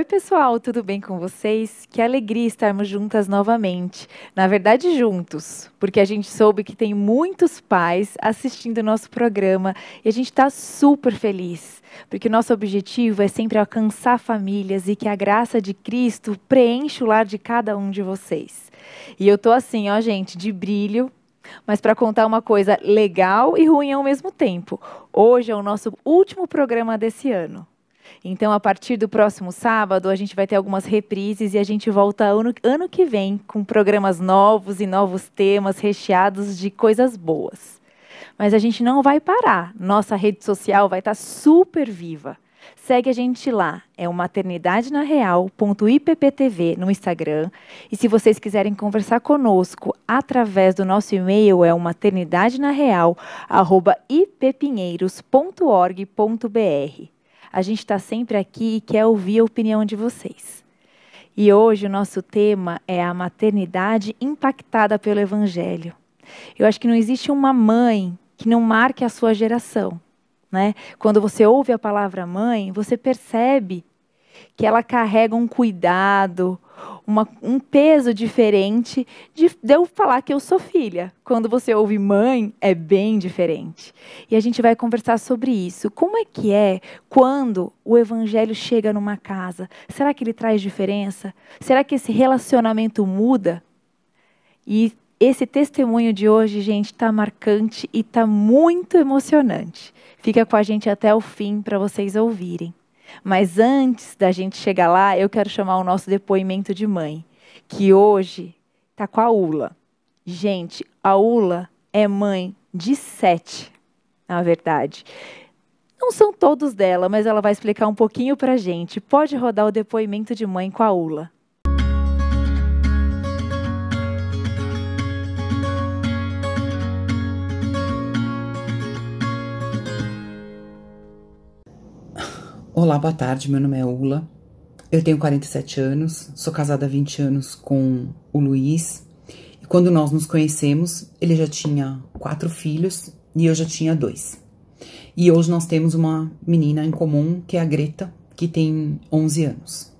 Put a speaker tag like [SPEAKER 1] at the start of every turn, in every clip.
[SPEAKER 1] Oi, pessoal, tudo bem com vocês? Que alegria estarmos juntas novamente. Na verdade, juntos, porque a gente soube que tem muitos pais assistindo o nosso programa e a gente está super feliz, porque o nosso objetivo é sempre alcançar famílias e que a graça de Cristo preenche o lar de cada um de vocês. E eu tô assim, ó, gente, de brilho, mas para contar uma coisa legal e ruim ao mesmo tempo. Hoje é o nosso último programa desse ano. Então, a partir do próximo sábado, a gente vai ter algumas reprises e a gente volta ano, ano que vem com programas novos e novos temas recheados de coisas boas. Mas a gente não vai parar. Nossa rede social vai estar tá super viva. Segue a gente lá, é o maternidadenareal.ipptv no Instagram. E se vocês quiserem conversar conosco através do nosso e-mail, é o maternidadenareal.ippinheiros.org.br. A gente está sempre aqui e quer ouvir a opinião de vocês. E hoje o nosso tema é a maternidade impactada pelo Evangelho. Eu acho que não existe uma mãe que não marque a sua geração. Né? Quando você ouve a palavra mãe, você percebe que ela carrega um cuidado, uma, um peso diferente de, de eu falar que eu sou filha. Quando você ouve mãe, é bem diferente. E a gente vai conversar sobre isso. Como é que é quando o evangelho chega numa casa? Será que ele traz diferença? Será que esse relacionamento muda? E esse testemunho de hoje, gente, está marcante e está muito emocionante. Fica com a gente até o fim para vocês ouvirem. Mas antes da gente chegar lá, eu quero chamar o nosso depoimento de mãe, que hoje está com a Ula. Gente, a Ula é mãe de sete, na verdade. Não são todos dela, mas ela vai explicar um pouquinho para gente. Pode rodar o depoimento de mãe com a Ula.
[SPEAKER 2] Olá, boa tarde. Meu nome é Ula. Eu tenho 47 anos, sou casada há 20 anos com o Luiz. E quando nós nos conhecemos, ele já tinha quatro filhos e eu já tinha dois. E hoje nós temos uma menina em comum, que é a Greta, que tem 11 anos.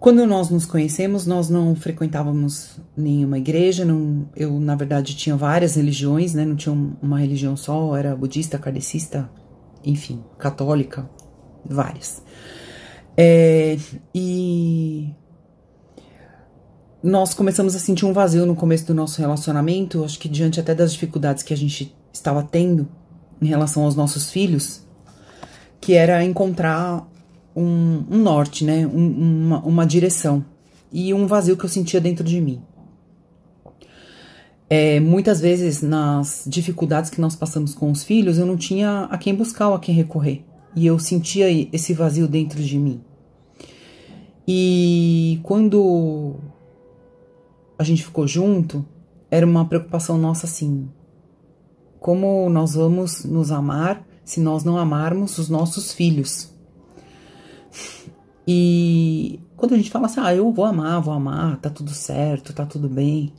[SPEAKER 2] Quando nós nos conhecemos, nós não frequentávamos nenhuma igreja, não, eu, na verdade, tinha várias religiões, né? Não tinha uma religião só, era budista, kardecista, enfim, católica, várias. É, e nós começamos a sentir um vazio no começo do nosso relacionamento, acho que diante até das dificuldades que a gente estava tendo em relação aos nossos filhos, que era encontrar um, um norte, né? Um, uma, uma direção e um vazio que eu sentia dentro de mim. É, muitas vezes nas dificuldades que nós passamos com os filhos, eu não tinha a quem buscar ou a quem recorrer e eu sentia esse vazio dentro de mim. E quando a gente ficou junto, era uma preocupação nossa assim: como nós vamos nos amar se nós não amarmos os nossos filhos? E quando a gente fala assim, ah, eu vou amar, vou amar, tá tudo certo, tá tudo bem.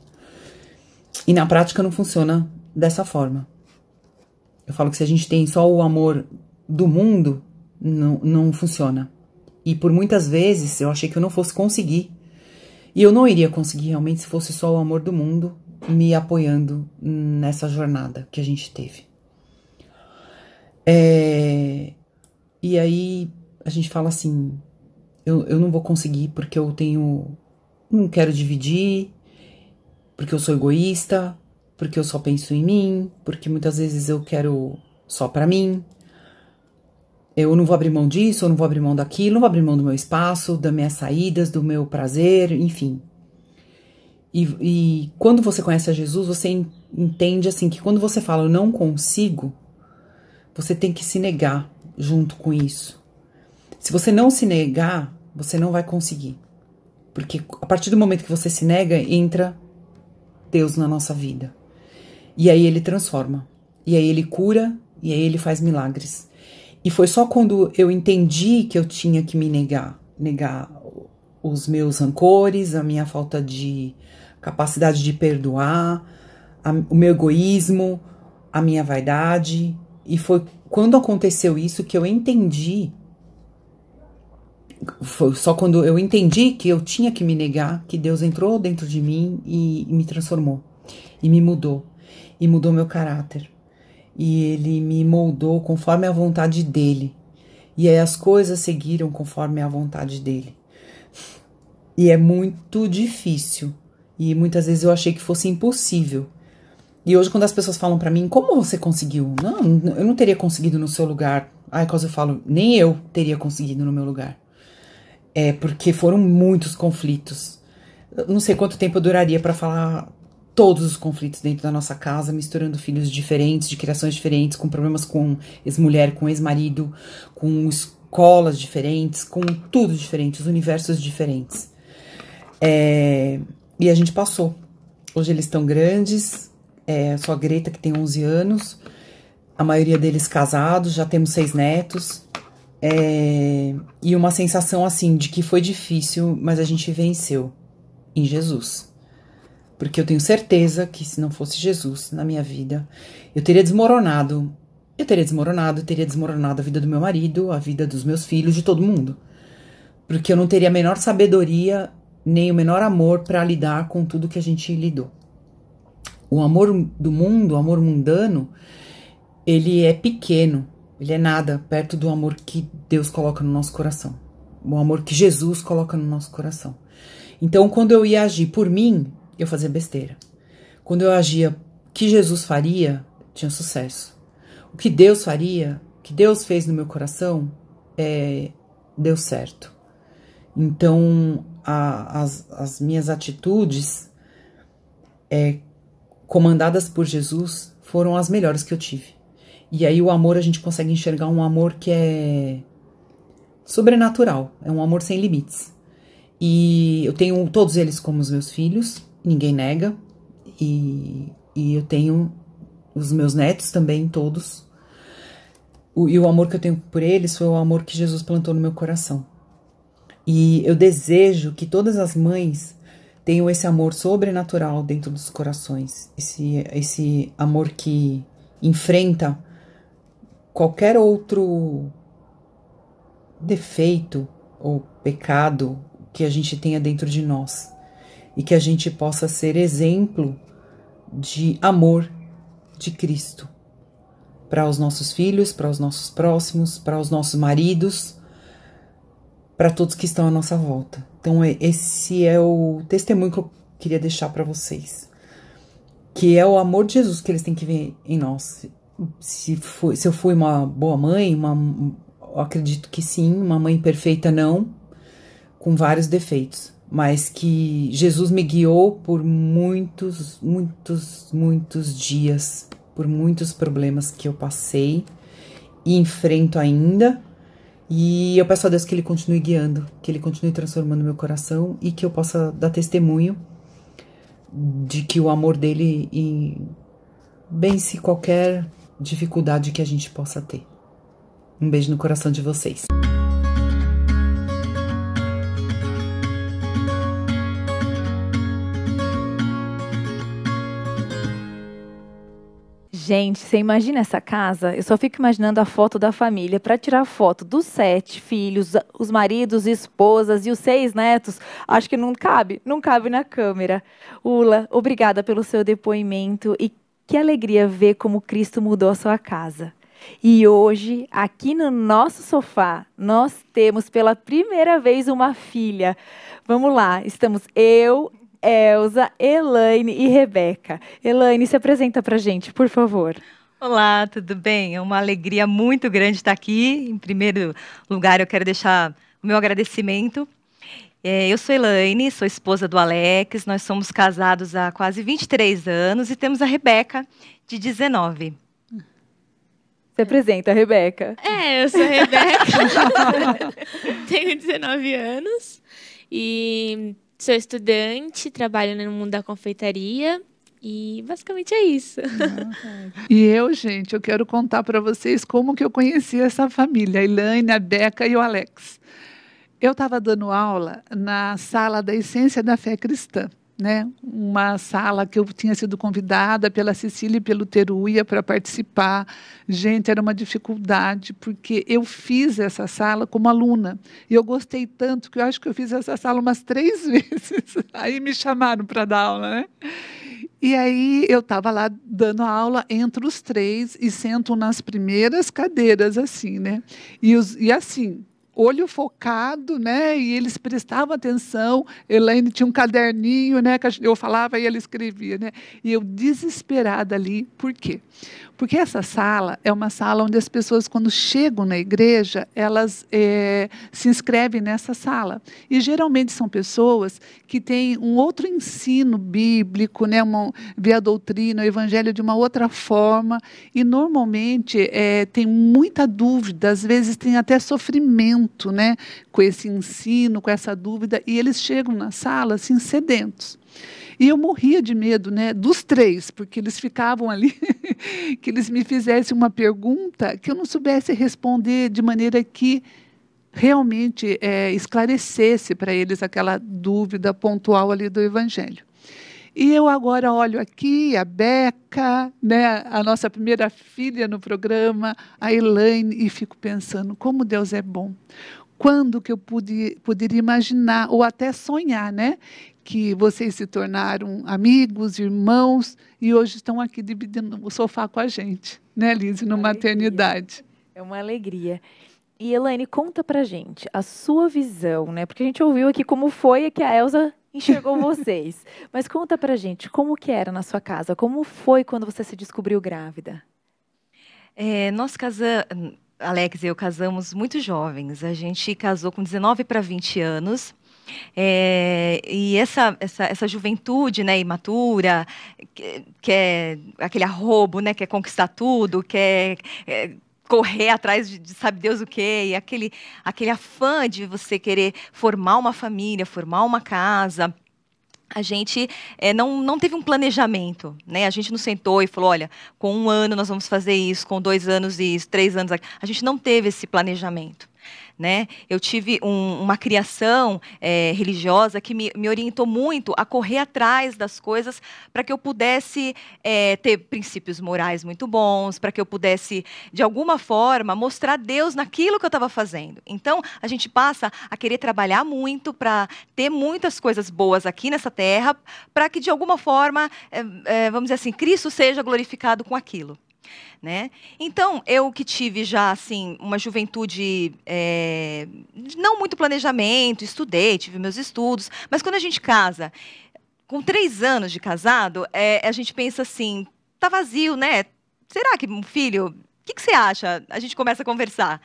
[SPEAKER 2] E na prática não funciona dessa forma. Eu falo que se a gente tem só o amor do mundo não, não funciona. E por muitas vezes eu achei que eu não fosse conseguir. E eu não iria conseguir realmente se fosse só o amor do mundo me apoiando nessa jornada que a gente teve. É, e aí a gente fala assim: eu, eu não vou conseguir porque eu tenho. Não quero dividir, porque eu sou egoísta, porque eu só penso em mim, porque muitas vezes eu quero só para mim, eu não vou abrir mão disso, eu não vou abrir mão daquilo, não vou abrir mão do meu espaço, das minhas saídas, do meu prazer, enfim. E, e quando você conhece a Jesus, você entende assim que quando você fala eu não consigo, você tem que se negar junto com isso. Se você não se negar, você não vai conseguir. Porque a partir do momento que você se nega, entra Deus na nossa vida. E aí ele transforma. E aí ele cura, e aí ele faz milagres. E foi só quando eu entendi que eu tinha que me negar, negar os meus rancores, a minha falta de capacidade de perdoar, a, o meu egoísmo, a minha vaidade. E foi quando aconteceu isso que eu entendi. Foi só quando eu entendi que eu tinha que me negar que Deus entrou dentro de mim e, e me transformou, e me mudou, e mudou meu caráter e ele me moldou conforme a vontade dele. E aí as coisas seguiram conforme a vontade dele. E é muito difícil. E muitas vezes eu achei que fosse impossível. E hoje, quando as pessoas falam para mim, como você conseguiu? Não, eu não teria conseguido no seu lugar. Aí, quase eu falo, nem eu teria conseguido no meu lugar. É porque foram muitos conflitos. Eu não sei quanto tempo eu duraria para falar todos os conflitos dentro da nossa casa, misturando filhos diferentes, de criações diferentes, com problemas com ex-mulher, com ex-marido, com escolas diferentes, com tudo diferente, os universos diferentes. É, e a gente passou. Hoje eles estão grandes, é, só a Greta que tem 11 anos, a maioria deles casados, já temos seis netos. É, e uma sensação assim de que foi difícil, mas a gente venceu em Jesus porque eu tenho certeza que se não fosse Jesus na minha vida, eu teria desmoronado. Eu teria desmoronado, teria desmoronado a vida do meu marido, a vida dos meus filhos, de todo mundo. Porque eu não teria a menor sabedoria, nem o menor amor para lidar com tudo que a gente lidou. O amor do mundo, o amor mundano, ele é pequeno, ele é nada perto do amor que Deus coloca no nosso coração. O amor que Jesus coloca no nosso coração. Então, quando eu ia agir por mim, eu fazia besteira. Quando eu agia o que Jesus faria, tinha sucesso. O que Deus faria, o que Deus fez no meu coração, é, deu certo. Então, a, as, as minhas atitudes é, comandadas por Jesus foram as melhores que eu tive. E aí o amor a gente consegue enxergar um amor que é sobrenatural, é um amor sem limites. E eu tenho todos eles como os meus filhos, ninguém nega, e, e eu tenho os meus netos também, todos. O, e o amor que eu tenho por eles foi o amor que Jesus plantou no meu coração. E eu desejo que todas as mães tenham esse amor sobrenatural dentro dos corações, esse, esse amor que enfrenta qualquer outro defeito ou pecado que a gente tenha dentro de nós e que a gente possa ser exemplo de amor de Cristo para os nossos filhos, para os nossos próximos, para os nossos maridos, para todos que estão à nossa volta. Então, é, esse é o testemunho que eu queria deixar para vocês. Que é o amor de Jesus que eles têm que ver em nós. Se, foi, se eu fui uma boa mãe, uma, acredito que sim, uma mãe perfeita não, com vários defeitos mas que Jesus me guiou por muitos, muitos, muitos dias, por muitos problemas que eu passei e enfrento ainda. E eu peço a Deus que Ele continue guiando, que Ele continue transformando meu coração e que eu possa dar testemunho de que o amor dele vence qualquer dificuldade que a gente possa ter. Um beijo no coração de vocês.
[SPEAKER 1] Gente, você imagina essa casa? Eu só fico imaginando a foto da família para tirar foto dos sete filhos, os maridos, esposas e os seis netos. Acho que não cabe, não cabe na câmera. Ula, obrigada pelo seu depoimento e que alegria ver como Cristo mudou a sua casa. E hoje, aqui no nosso sofá, nós temos pela primeira vez uma filha. Vamos lá, estamos eu, Elza, Elaine e Rebeca. Elaine, se apresenta para gente, por favor.
[SPEAKER 3] Olá, tudo bem? É uma alegria muito grande estar aqui. Em primeiro lugar, eu quero deixar o meu agradecimento. É, eu sou Elaine, sou esposa do Alex, nós somos casados há quase 23 anos e temos a Rebeca, de 19. Se
[SPEAKER 1] apresenta, Rebeca.
[SPEAKER 4] É, eu sou a Rebeca,
[SPEAKER 3] tenho 19
[SPEAKER 4] anos e Sou estudante, trabalho no mundo da confeitaria. E basicamente é isso. Ah,
[SPEAKER 5] e eu, gente, eu quero contar para vocês como que eu conheci essa família, a Elaine, a Beca e o Alex. Eu estava dando aula na sala da Essência da Fé Cristã né, uma sala que eu tinha sido convidada pela Cecília e pelo Teruia para participar. Gente, era uma dificuldade, porque eu fiz essa sala como aluna. E eu gostei tanto que eu acho que eu fiz essa sala umas três vezes. Aí me chamaram para dar aula, né? E aí eu estava lá dando aula entre os três e sento nas primeiras cadeiras, assim, né? E, os, e assim, olho focado, né? E eles prestavam atenção. Elaine tinha um caderninho, né? Que eu falava e ela escrevia, né? E eu desesperada ali, por quê? Porque essa sala é uma sala onde as pessoas, quando chegam na igreja, elas é, se inscrevem nessa sala. E geralmente são pessoas que têm um outro ensino bíblico, né, uma, doutrina, o evangelho de uma outra forma. E normalmente é, tem muita dúvida, às vezes tem até sofrimento né, com esse ensino, com essa dúvida. E eles chegam na sala assim, sedentos. E eu morria de medo, né, dos três, porque eles ficavam ali, que eles me fizessem uma pergunta que eu não soubesse responder de maneira que realmente é, esclarecesse para eles aquela dúvida pontual ali do Evangelho. E eu agora olho aqui a Beca, né, a nossa primeira filha no programa, a Elaine, e fico pensando como Deus é bom. Quando que eu pude, poderia imaginar ou até sonhar, né, que vocês se tornaram amigos, irmãos, e hoje estão aqui dividindo o sofá com a gente, né, Liz, no maternidade. É uma alegria. E Elaine, conta pra gente a sua visão, né?
[SPEAKER 1] Porque a gente ouviu aqui como foi que a Elsa enxergou vocês. Mas conta pra gente, como que era na sua casa? Como foi quando você se descobriu grávida? É, nós
[SPEAKER 3] casamos, Alex e eu casamos muito jovens. A gente casou com 19 para 20 anos. É, e essa, essa, essa juventude né, imatura, que, que é aquele arrobo, né, quer conquistar tudo, quer é, correr atrás de, de, sabe Deus o quê, e aquele, aquele afã de você querer formar uma família, formar uma casa a gente é, não, não teve um planejamento, né? A gente não sentou e falou, olha, com um ano nós vamos fazer isso, com dois anos isso, três anos... A gente não teve esse planejamento né? Eu tive um, uma criação é, religiosa que me, me, orientou muito a correr atrás das coisas para que eu pudesse é, ter princípios morais muito bons, para que eu pudesse, de alguma forma, mostrar Deus naquilo que eu estava fazendo. Então, a gente passa a querer trabalhar muito para ter muitas coisas boas aqui nessa terra, para que, de alguma forma, é, vamos dizer assim, Cristo seja glorificado com aquilo. Né? Então, eu que tive já assim uma juventude é, não muito planejamento, estudei, tive meus estudos, mas quando a gente casa, com três anos de casado, é, a gente pensa assim, tá vazio, né? Será que um filho? O que, que você acha? A gente começa a conversar.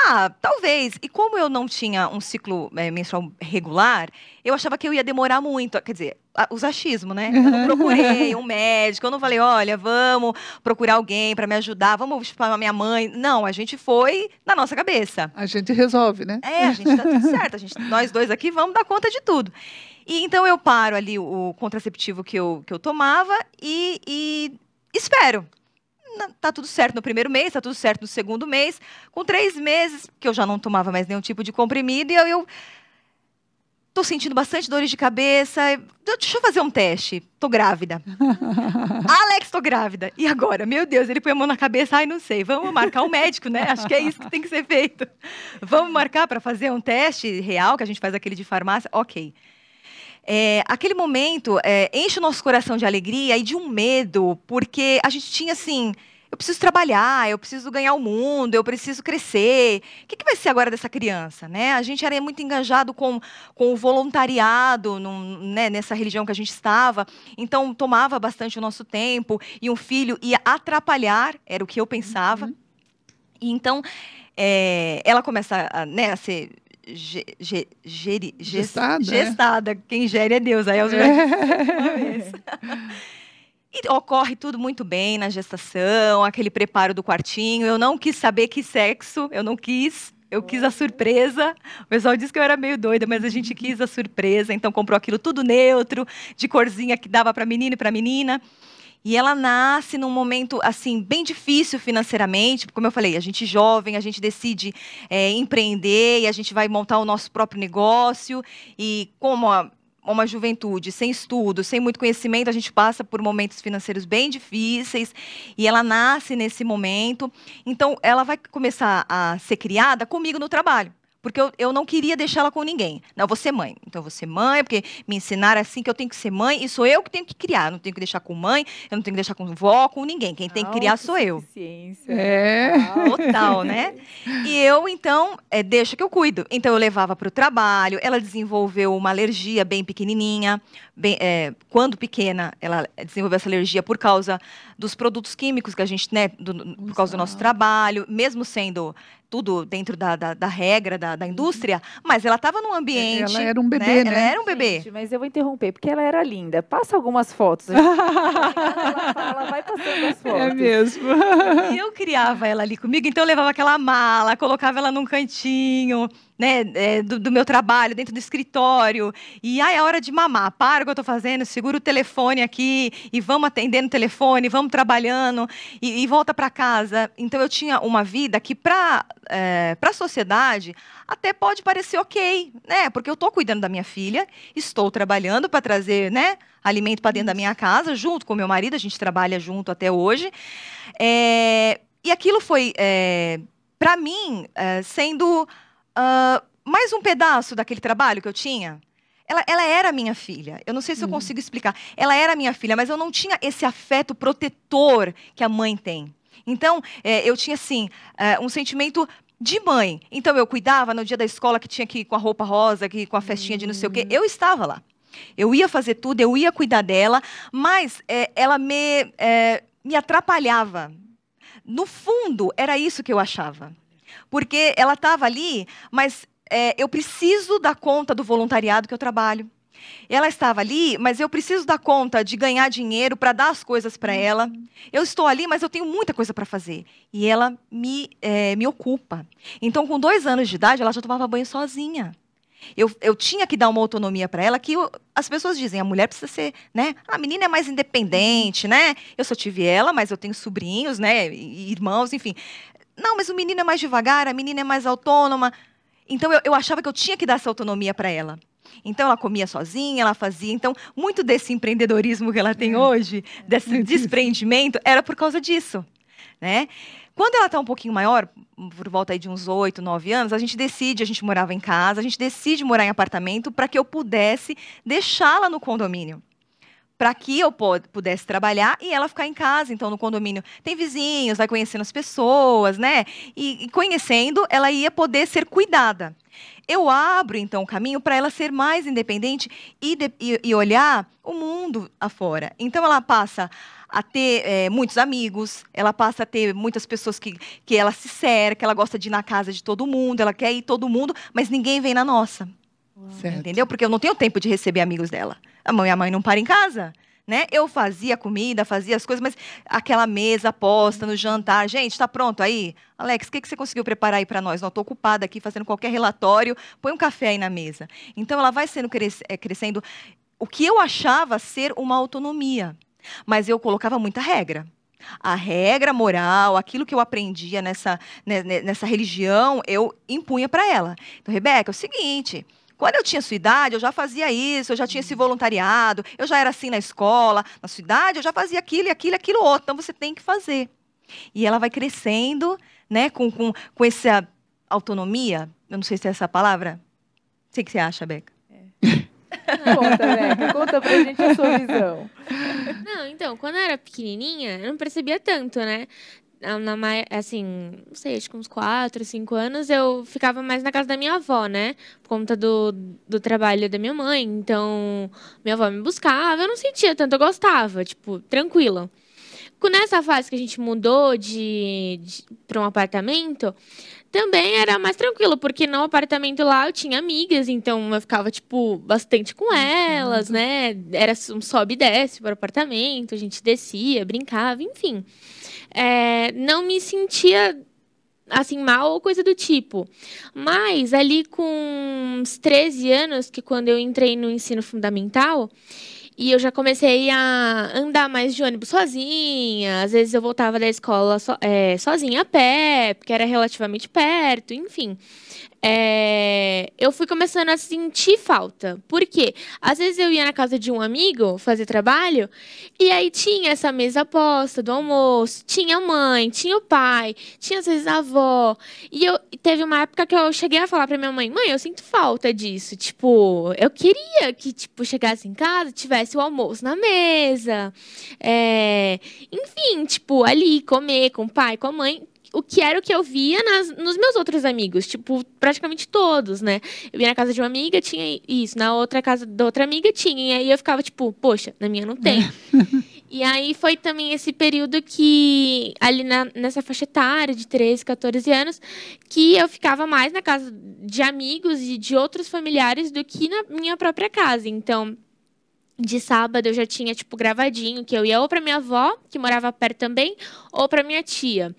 [SPEAKER 3] Ah, talvez. E como eu não tinha um ciclo é, menstrual regular, eu achava que eu ia demorar muito. Quer dizer, os achismo, né? Eu não procurei um médico, eu não falei, olha, vamos procurar alguém para me ajudar, vamos chamar minha mãe. Não, a gente foi na nossa cabeça. A gente
[SPEAKER 5] resolve, né? É, a gente tá tudo certo.
[SPEAKER 3] A gente, nós dois aqui vamos dar conta de tudo. E então eu paro ali o contraceptivo que eu, que eu tomava e, e espero tá tudo certo no primeiro mês, tá tudo certo no segundo mês. Com três meses, que eu já não tomava mais nenhum tipo de comprimido, e eu tô sentindo bastante dores de cabeça. Deixa eu fazer um teste. Tô grávida. Alex, tô grávida. E agora? Meu Deus, ele põe a mão na cabeça. Ai, não sei. Vamos marcar um médico, né? Acho que é isso que tem que ser feito. Vamos marcar para fazer um teste real, que a gente faz aquele de farmácia? Ok. É, aquele momento é, enche o nosso coração de alegria e de um medo, porque a gente tinha assim. Eu preciso trabalhar, eu preciso ganhar o mundo, eu preciso crescer. O que, que vai ser agora dessa criança? Né? A gente era muito engajado com, com o voluntariado num, né, nessa religião que a gente estava, então tomava bastante o nosso tempo e um filho ia atrapalhar, era o que eu pensava. Uhum. E então é, ela começa a, né, a ser ge, ge, geri, gestada, gestada. É? Quem gere é Deus. Aí eu já... é. é. E ocorre tudo muito bem na gestação, aquele preparo do quartinho. Eu não quis saber que sexo, eu não quis. Eu quis a surpresa. O pessoal disse que eu era meio doida, mas a gente quis a surpresa. Então comprou aquilo tudo neutro, de corzinha que dava para menino e para menina. E ela nasce num momento assim bem difícil financeiramente, como eu falei, a gente é jovem, a gente decide é, empreender e a gente vai montar o nosso próprio negócio. E como a, uma juventude sem estudo, sem muito conhecimento, a gente passa por momentos financeiros bem difíceis e ela nasce nesse momento. Então, ela vai começar a ser criada comigo no trabalho. Porque eu, eu não queria deixá-la com ninguém. Não, eu vou ser mãe. Então, eu vou ser mãe, porque me ensinaram assim que eu tenho que ser mãe e sou eu que tenho que criar. Eu não tenho que deixar com mãe, eu não tenho que deixar com vó, com ninguém. Quem tem que criar sou eu.
[SPEAKER 1] É.
[SPEAKER 3] Total, né? E eu, então, é, deixa que eu cuido. Então, eu levava para o trabalho, ela desenvolveu uma alergia bem pequenininha. Bem, é, quando pequena, ela desenvolveu essa alergia por causa dos produtos químicos que a gente, né, do, por causa do nosso trabalho, mesmo sendo tudo dentro da, da, da regra da, da, uhum. indústria, mas ela estava num
[SPEAKER 5] ambiente. Ela era um né, bebê, né? né? Ela era um bebê. Gente,
[SPEAKER 1] mas eu vou interromper, porque ela era linda. Passa algumas fotos. ela
[SPEAKER 5] fala, vai passando as é fotos. É mesmo. E
[SPEAKER 1] eu criava ela ali
[SPEAKER 3] comigo, então eu levava aquela mala, colocava ela num cantinho. Né, é, do, do, meu trabalho, dentro do escritório. E aí é hora de mamar. Para o que eu estou fazendo, segura o telefone aqui e vamos atendendo o telefone, vamos trabalhando e, e volta para casa. Então eu tinha uma vida que, para é, para a sociedade até pode parecer ok, né? Porque eu estou cuidando da minha filha, estou trabalhando para trazer, né, alimento para dentro da minha casa, junto com meu marido, a gente trabalha junto até hoje. É, e aquilo foi, é, para mim, é, sendo uh, mais um pedaço daquele trabalho que eu tinha. Ela, ela, era minha filha. Eu não sei se eu uhum. consigo explicar. Ela era minha filha, mas eu não tinha esse afeto protetor que a mãe tem. Então, é, eu tinha, assim, é, um sentimento de mãe. Então, eu cuidava no dia da escola que tinha que ir com a roupa rosa, que com a festinha de não sei o quê. Eu estava lá. Eu ia fazer tudo, eu ia cuidar dela, mas é, ela me, é, me atrapalhava. No fundo, era isso que eu achava. Porque ela estava ali, mas é, eu preciso dar conta do voluntariado que eu trabalho ela estava ali, mas eu preciso dar conta de ganhar dinheiro para dar as coisas para uhum. ela. Eu estou ali, mas eu tenho muita coisa para fazer. E ela me, é, me ocupa. Então, com dois anos de idade, ela já tomava banho sozinha. Eu, eu tinha que dar uma autonomia para ela que eu, as pessoas dizem, a mulher precisa ser, né? A menina é mais independente, uhum. né? Eu só tive ela, mas eu tenho sobrinhos, né? Irmãos, enfim. Não, mas o menino é mais devagar, a menina é mais autônoma. Então eu, eu achava que eu tinha que dar essa autonomia para ela. Então ela comia sozinha, ela fazia. Então, muito desse empreendedorismo que ela tem é. hoje, desse é. desprendimento, era por causa disso. Né? Quando ela está um pouquinho maior, por volta aí de uns 8, 9 anos, a gente decide, a gente morava em casa, a gente decide morar em apartamento para que eu pudesse deixá-la no condomínio para que eu pudesse trabalhar e ela ficar em casa. Então, no condomínio tem vizinhos, vai conhecendo as pessoas, né? E, e conhecendo, ela ia poder ser cuidada. Eu abro, então, o caminho para ela ser mais independente e, de, e, e olhar o mundo afora. Então, ela passa a ter é, muitos amigos, ela passa a ter muitas pessoas que, que ela se cerca, ela gosta de ir na casa de todo mundo, ela quer ir todo mundo, mas ninguém vem na nossa. Entendeu? Porque eu não tenho tempo de receber amigos dela. A mãe, a mãe não param em casa. Né? Eu fazia comida, fazia as coisas, mas aquela mesa posta no jantar, gente, está pronto aí? Alex, o que, que você conseguiu preparar aí para nós? Não, estou ocupada aqui fazendo qualquer relatório, põe um café aí na mesa. Então, ela vai sendo cres é, crescendo o que eu achava ser uma autonomia, mas eu colocava muita regra. A regra moral, aquilo que eu aprendia nessa, né, né, nessa religião, eu impunha para ela. Então, Rebeca, é o seguinte, quando eu tinha sua idade, eu já fazia isso, eu já tinha esse voluntariado, eu já era assim na escola, na sua idade, eu já fazia aquilo e aquilo e aquilo outro. Então você tem que fazer. E ela vai crescendo, né, com, com, com essa autonomia. Eu não sei se é essa palavra. O que você acha, Beca? É.
[SPEAKER 5] Conta, Beca, conta pra gente a
[SPEAKER 3] sua visão.
[SPEAKER 4] Não, então, quando eu era pequenininha, eu não percebia tanto, né? na, assim, não sei, acho que uns 4, 5 anos, eu ficava mais na casa da minha avó, né? Por conta do, do trabalho da minha mãe. Então, minha avó me buscava, eu não sentia tanto, eu gostava, tipo, tranquilo nessa fase que a gente mudou de, de para um apartamento, também era mais tranquilo, porque no apartamento lá eu tinha amigas, então eu ficava, tipo, bastante com uhum. elas, né? Era um sobe e desce para o apartamento, a gente descia, brincava, enfim. É, não me sentia assim, mal ou coisa do tipo. Mas ali com uns 13 anos, que quando eu entrei no ensino fundamental, e eu já comecei a andar mais de ônibus sozinha. Às vezes eu voltava da escola so, é, sozinha a pé, porque era relativamente perto, enfim é, eu fui começando a sentir falta. Por quê? Às vezes eu ia na casa de um amigo fazer trabalho, e aí tinha essa mesa posta do almoço, tinha a mãe, tinha o pai, tinha às vezes a avó. E eu teve uma época que eu cheguei a falar pra minha mãe: mãe, eu sinto falta disso. Tipo, eu queria que tipo, chegasse em casa, tivesse o almoço na mesa. É, enfim, tipo, ali comer com o pai, com a mãe, o que era o que eu via nas, nos meus outros amigos, tipo, praticamente todos, né? Eu ia na casa de uma amiga, tinha isso, na outra casa da outra amiga tinha, e aí eu ficava tipo, poxa, na minha não tem. e aí foi também esse período que, ali na, nessa faixa etária de 13, 14 anos, que eu ficava mais na casa de amigos e de outros familiares do que na minha própria casa. Então, de sábado eu já tinha tipo gravadinho que eu ia ou para minha avó que morava perto também ou para minha tia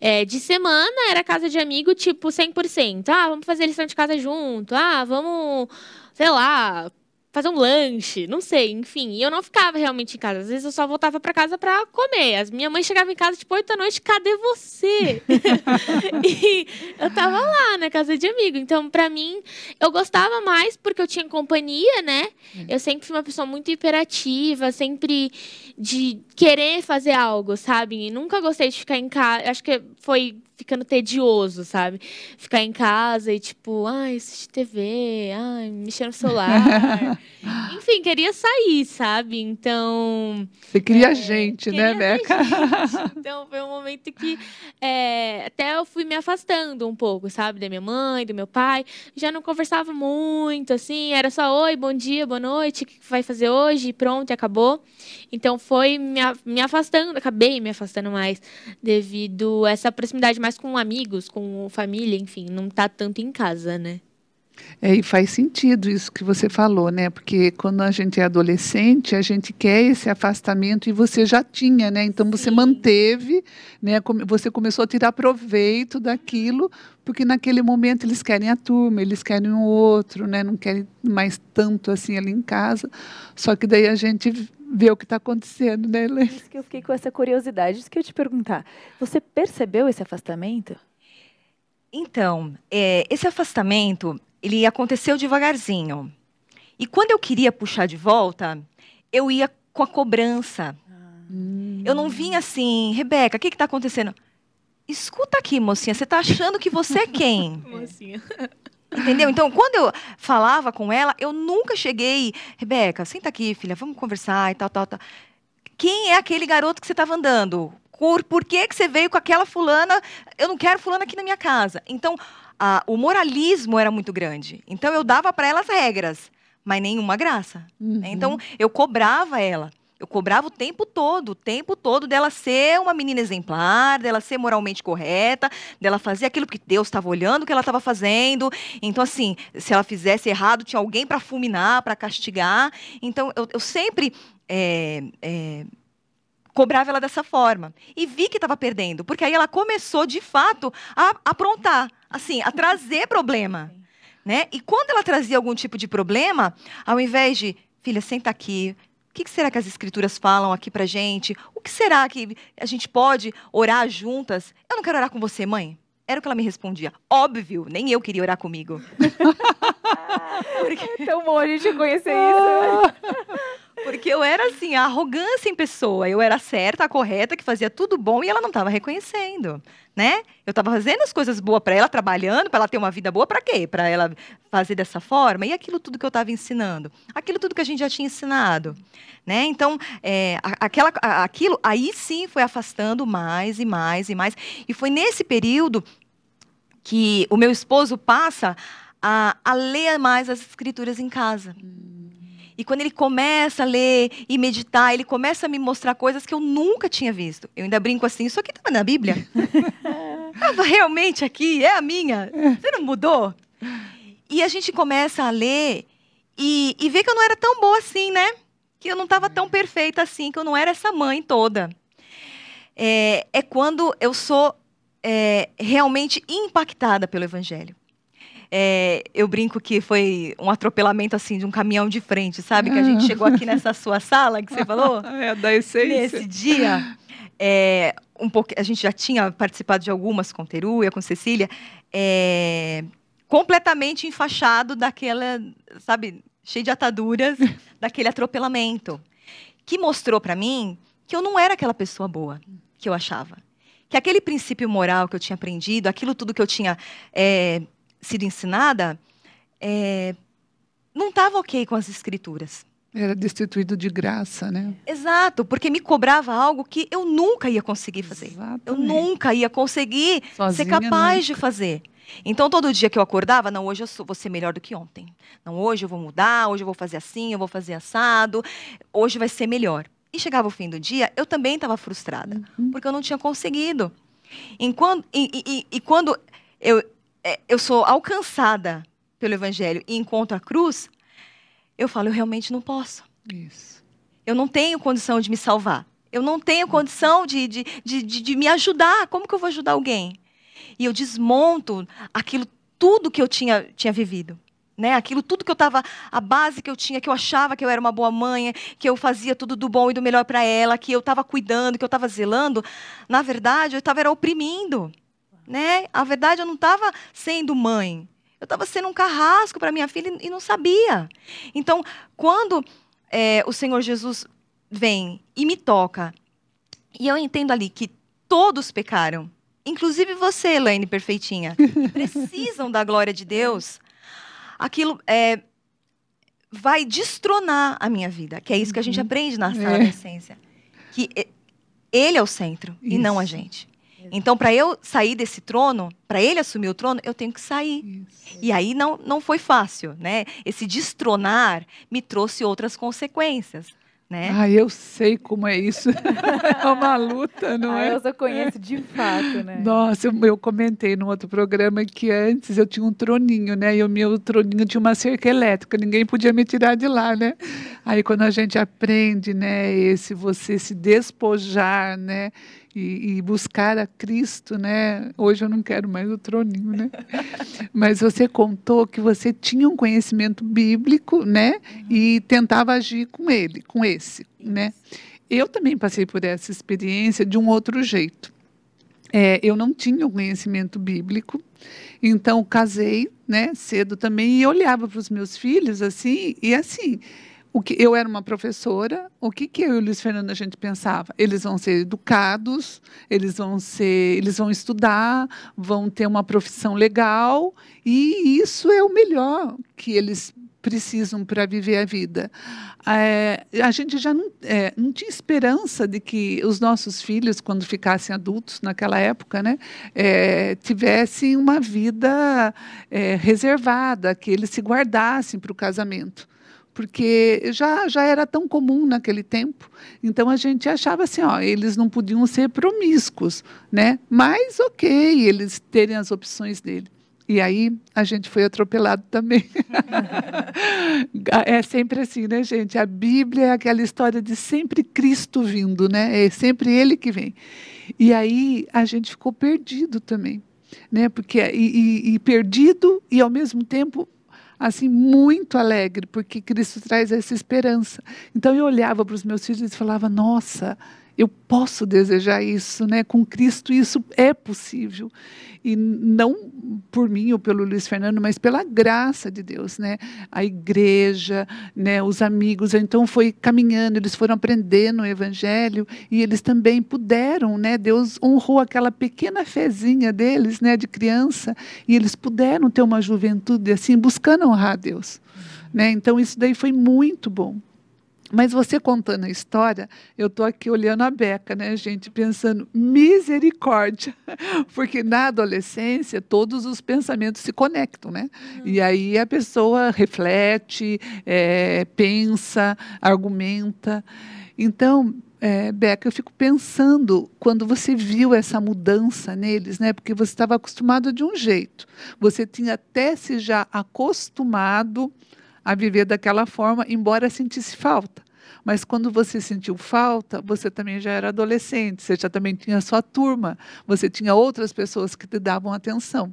[SPEAKER 4] é, de semana era casa de amigo tipo 100% ah vamos fazer lição de casa junto ah vamos sei lá fazer um lanche, não sei, enfim. E eu não ficava realmente em casa. Às vezes eu só voltava para casa para comer. As minha mãe chegava em casa tipo 8 da noite, cadê você? e eu tava lá na casa de amigo. Então, para mim, eu gostava mais porque eu tinha companhia, né? Uhum. Eu sempre fui uma pessoa muito hiperativa, sempre de querer fazer algo, sabe? E nunca gostei de ficar em casa. Acho que foi ficando tedioso, sabe? Ficar em casa e tipo, ai, assistir TV, ai, mexer no celular. Enfim, queria sair, sabe? Então.
[SPEAKER 2] Você queria é, gente, né, Beca?
[SPEAKER 4] Então foi um momento que é, até eu fui me afastando um pouco, sabe? Da minha mãe, do meu pai. Já não conversava muito, assim, era só oi, bom dia, boa noite, o que vai fazer hoje? E pronto, acabou. Então foi me, me afastando, acabei me afastando mais devido a essa proximidade mais com amigos, com família, enfim, não tá tanto em casa, né?
[SPEAKER 5] É, e faz sentido isso que você falou, né? Porque quando a gente é adolescente, a gente quer esse afastamento e você já tinha, né? Então você manteve, né? Você começou a tirar proveito daquilo, porque naquele momento eles querem a turma, eles querem o outro, né? Não querem mais tanto assim ali em casa. Só que daí a gente vê o que está acontecendo, né, Helena? Isso que eu fiquei com essa curiosidade. Isso que eu ia te perguntar. Você percebeu esse afastamento?
[SPEAKER 3] Então, é, esse afastamento ele aconteceu devagarzinho. E quando eu queria puxar de volta, eu ia com a cobrança. Ah. Eu não vinha assim, Rebeca, o que está acontecendo? Escuta aqui, mocinha, você está achando que você é quem? mocinha. Entendeu? Então, quando eu falava com ela, eu nunca cheguei, Rebeca, senta aqui, filha, vamos conversar e tal, tal, tal. Quem é aquele garoto que você estava andando? Por, por que, que você veio com aquela fulana? Eu não quero fulana aqui na minha casa. Então, a, o moralismo era muito grande. Então eu dava para elas regras, mas nenhuma graça. Uhum. Então eu cobrava ela. Eu cobrava o tempo todo, o tempo todo dela ser uma menina exemplar, dela ser moralmente correta, dela fazer aquilo que Deus estava olhando que ela estava fazendo. Então, assim, se ela fizesse errado, tinha alguém para fulminar, para castigar. Então, eu, eu sempre é, é, cobrava ela dessa forma. E vi que estava perdendo, porque aí ela começou, de fato, a aprontar assim, a trazer problema. Né? E quando ela trazia algum tipo de problema, ao invés de, filha, senta aqui, o que, será que as escrituras falam aqui pra gente? O que será que a gente pode orar juntas? Eu não quero orar com você, mãe. Era o que ela me respondia. Óbvio, nem eu queria orar comigo. Porque... É tão bom a gente conhecer isso. Ah! Porque eu era assim, a arrogância em pessoa. Eu era certa, a correta, que fazia tudo bom e ela não estava reconhecendo, né? Eu estava fazendo as coisas boas para ela, trabalhando para ela ter uma vida boa, para quê? Para ela fazer dessa forma? E aquilo tudo que eu estava ensinando, aquilo tudo que a gente já tinha ensinado, né? Então, é, aquela, aquilo aí sim foi afastando mais e mais e mais. E foi nesse período que o meu esposo passa a, a ler mais as escrituras em casa. Hum e quando ele começa a ler e meditar, ele começa a me mostrar coisas que eu nunca tinha visto. Eu ainda brinco assim, isso aqui estava na Bíblia. Estava realmente aqui, é a minha. Você não mudou? E a gente começa a ler e, e vê que eu não era tão boa assim, né? Que eu não estava tão perfeita assim, que eu não era essa mãe toda. É, é quando eu sou é, realmente impactada pelo Evangelho. É, eu brinco que foi um atropelamento assim de um caminhão de frente, sabe? Que a gente chegou aqui nessa sua sala que você falou.
[SPEAKER 5] é, da essência. Nesse dia,
[SPEAKER 3] é, um pouco, a gente já tinha participado de algumas com Terúia, com Cecília, é, completamente enfaixado daquela, sabe, cheio de ataduras, daquele atropelamento. Que mostrou para mim que eu não era aquela pessoa boa que eu achava. Que aquele princípio moral que eu tinha aprendido, aquilo tudo que eu tinha é, sido ensinada é, não estava ok com as escrituras. Era destituído de graça, né? Exato, porque me cobrava algo que eu nunca ia conseguir fazer. Exatamente. Eu nunca ia conseguir Sozinha, ser capaz nunca. de fazer. Então, todo dia que eu acordava, não, hoje eu sou, vou ser melhor do que ontem. Não, hoje eu vou mudar, hoje eu vou fazer assim, eu vou fazer assado, hoje vai ser melhor. E chegava o fim do dia, eu também estava frustrada, uhum. porque eu não tinha conseguido. Enquanto, e, e, e, e quando eu, é, eu sou alcançada pelo Evangelho e encontro a cruz, eu falo, eu realmente não posso. Isso. Eu não tenho condição de me salvar. Eu não tenho condição de, de, de, de, de me ajudar. Como que eu vou ajudar alguém? E eu desmonto aquilo tudo que eu tinha, tinha vivido. Né? Aquilo tudo que eu estava, a base que eu tinha, que eu achava que eu era uma boa mãe, que eu fazia tudo do bom e do melhor para ela, que eu estava cuidando, que eu estava zelando, na verdade eu estava oprimindo né? A verdade, eu não estava sendo mãe. Eu estava sendo um carrasco para minha filha e não sabia. Então, quando é, o Senhor Jesus vem e me toca, e eu entendo ali que todos pecaram, inclusive você, Elaine Perfeitinha, precisam da glória de Deus, aquilo é, vai destronar a minha vida, que é isso que a gente uhum. aprende na sala é. da essência. Que eh, ele é o centro Isso. e não a gente. Então, para eu sair desse trono, para ele assumir o trono, eu tenho que sair. Isso. E aí não, não foi fácil, né? Esse destronar me trouxe outras consequências. Né? Ah, eu sei como é isso.
[SPEAKER 1] é uma luta, não
[SPEAKER 5] ah,
[SPEAKER 3] é? Eu só conheço
[SPEAKER 5] de fato, né? Nossa, eu, eu, comentei no outro programa que antes eu tinha um troninho, né? E o meu troninho tinha uma cerca elétrica, ninguém podia me tirar de lá, né? Aí quando a gente aprende, né, esse você se despojar, né? e, e, buscar a Cristo, né? Hoje eu não quero mais o troninho, né? Mas você contou que você tinha um conhecimento bíblico, né? Uhum. E tentava agir com ele, com esse, Isso. né? Eu também passei por essa experiência de um outro jeito. É, eu não tinha o conhecimento bíblico, então casei, né? Cedo também e olhava para os meus filhos assim e assim o que eu era uma professora, o que, que eu e o Luiz Fernando a gente pensava? Eles vão ser educados, eles vão ser, eles vão estudar, vão ter uma profissão legal e isso é o melhor que eles precisam para viver a vida. É, a gente já não, é, não, tinha esperança de que os nossos filhos, quando ficassem adultos naquela época, né, é, tivessem uma vida é, reservada, que eles se guardassem para o casamento porque já, já era tão comum naquele tempo. Então a gente achava assim, ó, eles não podiam ser promíscuos, né? Mas ok, eles terem as opções dele. E aí a gente foi atropelado também. é sempre assim, né, gente? A Bíblia é aquela história de sempre Cristo vindo, né? É sempre Ele que vem. E aí a gente ficou perdido também, né? Porque e, e, e perdido e ao mesmo tempo assim muito alegre, porque Cristo traz essa esperança. Então eu olhava para os meus filhos e falava: "Nossa, eu posso desejar isso, né? Com Cristo isso é possível. E não por mim ou pelo Luiz Fernando, mas pela graça de Deus, né? A igreja, né, os amigos, então foi caminhando, eles foram aprendendo o evangelho e eles também puderam, né? Deus honrou aquela pequena fezinha deles, né, de criança, e eles puderam ter uma juventude assim buscando honrar a Deus, né? Então isso daí foi muito bom. Mas você contando a história, eu estou aqui olhando a Beca, né, gente, pensando misericórdia, porque na adolescência todos os pensamentos se conectam, né? Uhum. E aí a pessoa reflete, é, pensa, argumenta. Então, é, Beca, eu fico pensando quando você viu essa mudança neles, né? Porque você estava acostumado de um jeito, você tinha até se já acostumado a viver daquela forma, embora sentisse falta. Mas quando você sentiu falta, você também já era adolescente, você já também tinha sua turma, você tinha outras pessoas que te davam atenção.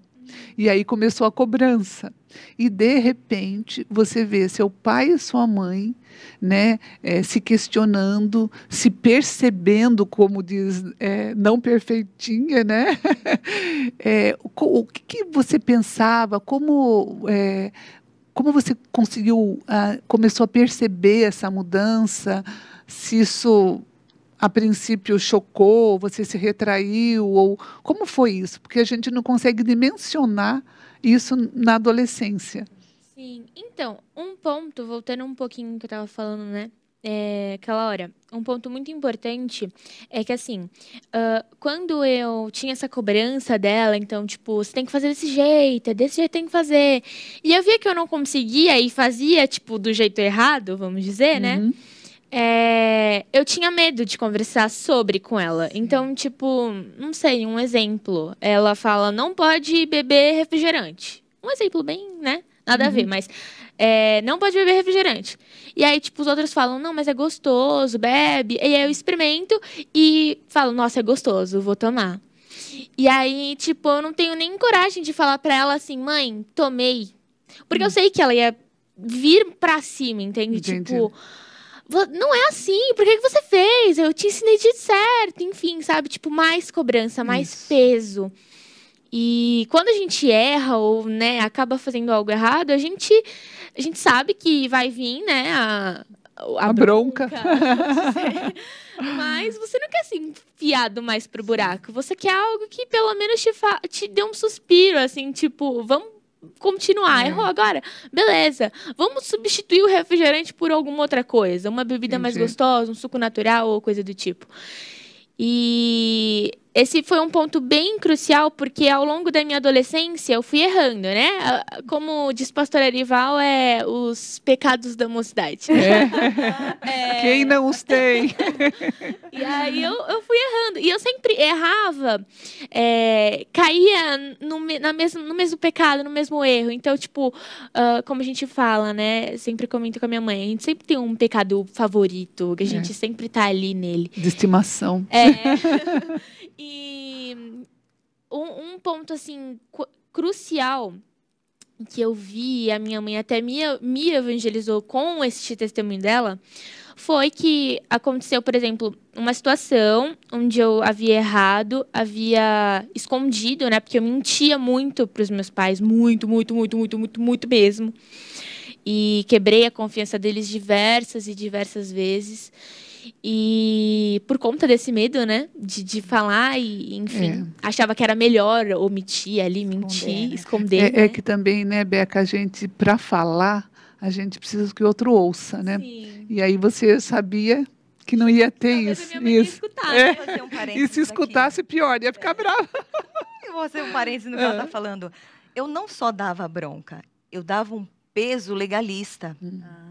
[SPEAKER 5] E aí começou a cobrança. E de repente você vê seu pai e sua mãe, né, é, se questionando, se percebendo, como diz, é, não perfeitinha, né? é, eh, o, o que, que, você pensava? Como como você conseguiu, ah, começou a perceber essa mudança? Se isso a princípio chocou, você se retraiu ou como foi isso? Porque a gente não consegue dimensionar isso na adolescência.
[SPEAKER 4] Sim, então um ponto voltando um pouquinho que eu estava falando, né? é, aquela hora. Um ponto muito importante é que, assim, uh, quando eu tinha essa cobrança dela, então, tipo, você tem que fazer desse jeito, é desse jeito tem que fazer. E eu via que eu não conseguia e fazia, tipo, do jeito errado, vamos dizer, né? uhum. né? É, eu tinha medo de conversar sobre com ela. Então, tipo, não sei, um exemplo. Ela fala, não pode beber refrigerante. Um exemplo bem, né? Nada uhum. a ver, uhum. mas é, não pode beber refrigerante. E aí, tipo, os outros falam, não, mas é gostoso, bebe. E aí eu experimento e falo, nossa, é gostoso, vou tomar. E aí, tipo, eu não tenho nem coragem de falar pra ela assim, mãe, tomei. Porque hum. eu sei que ela ia vir pra cima, entende? Entendi. Tipo, não é assim, por que, que você fez? Eu te ensinei de certo, enfim, sabe? Tipo, mais cobrança, mais Isso. peso. E quando a gente erra ou né, acaba fazendo algo errado, a gente, a gente sabe que vai vir né, a,
[SPEAKER 5] a, a bronca. bronca.
[SPEAKER 4] Mas você não quer ser enfiado mais pro buraco. Você quer algo que pelo menos te, te dê um suspiro, assim, tipo, vamos continuar. É. Errou agora? Beleza. Vamos substituir o refrigerante por alguma outra coisa. Uma bebida Entendi. mais gostosa, um suco natural ou coisa do tipo. E esse foi um ponto bem crucial, porque ao longo da minha adolescência eu fui errando, né? Como diz pastor Arival, é os pecados da mocidade. É.
[SPEAKER 5] É. Quem não os tem?
[SPEAKER 4] E aí eu, eu fui errando. E eu sempre errava, é, caía no, na mesmo, no mesmo pecado, no mesmo erro. Então, tipo, uh, como a gente fala, né? Sempre comento com a minha mãe, a gente sempre tem um pecado favorito, que a é. gente sempre tá ali nele.
[SPEAKER 5] De estimação. É.
[SPEAKER 4] E um, um ponto, assim, crucial que eu vi, a minha mãe até me, me evangelizou com este testemunho dela, foi que aconteceu, por exemplo, uma situação onde eu havia errado, havia escondido, né? Porque eu mentia muito para os meus pais, muito, muito, muito, muito, muito, muito mesmo. E quebrei a confiança deles diversas e diversas vezes. E por conta desse medo, né? De, de falar e, enfim, é. achava que era melhor omitir
[SPEAKER 5] ali, mentir, esconder. Né? esconder é, é né? é que também, né, Beca, a gente, para falar, a gente precisa que o outro ouça, né? Sim. E aí você sabia que não ia ter não, isso. isso. Escutar, é.
[SPEAKER 3] né? um e se
[SPEAKER 5] escutasse, pior, ia ficar é. brava.
[SPEAKER 3] Eu vou ser um parênteses no que tá é. ela está falando. Eu não só dava bronca, eu dava um peso legalista. Hum. Ah.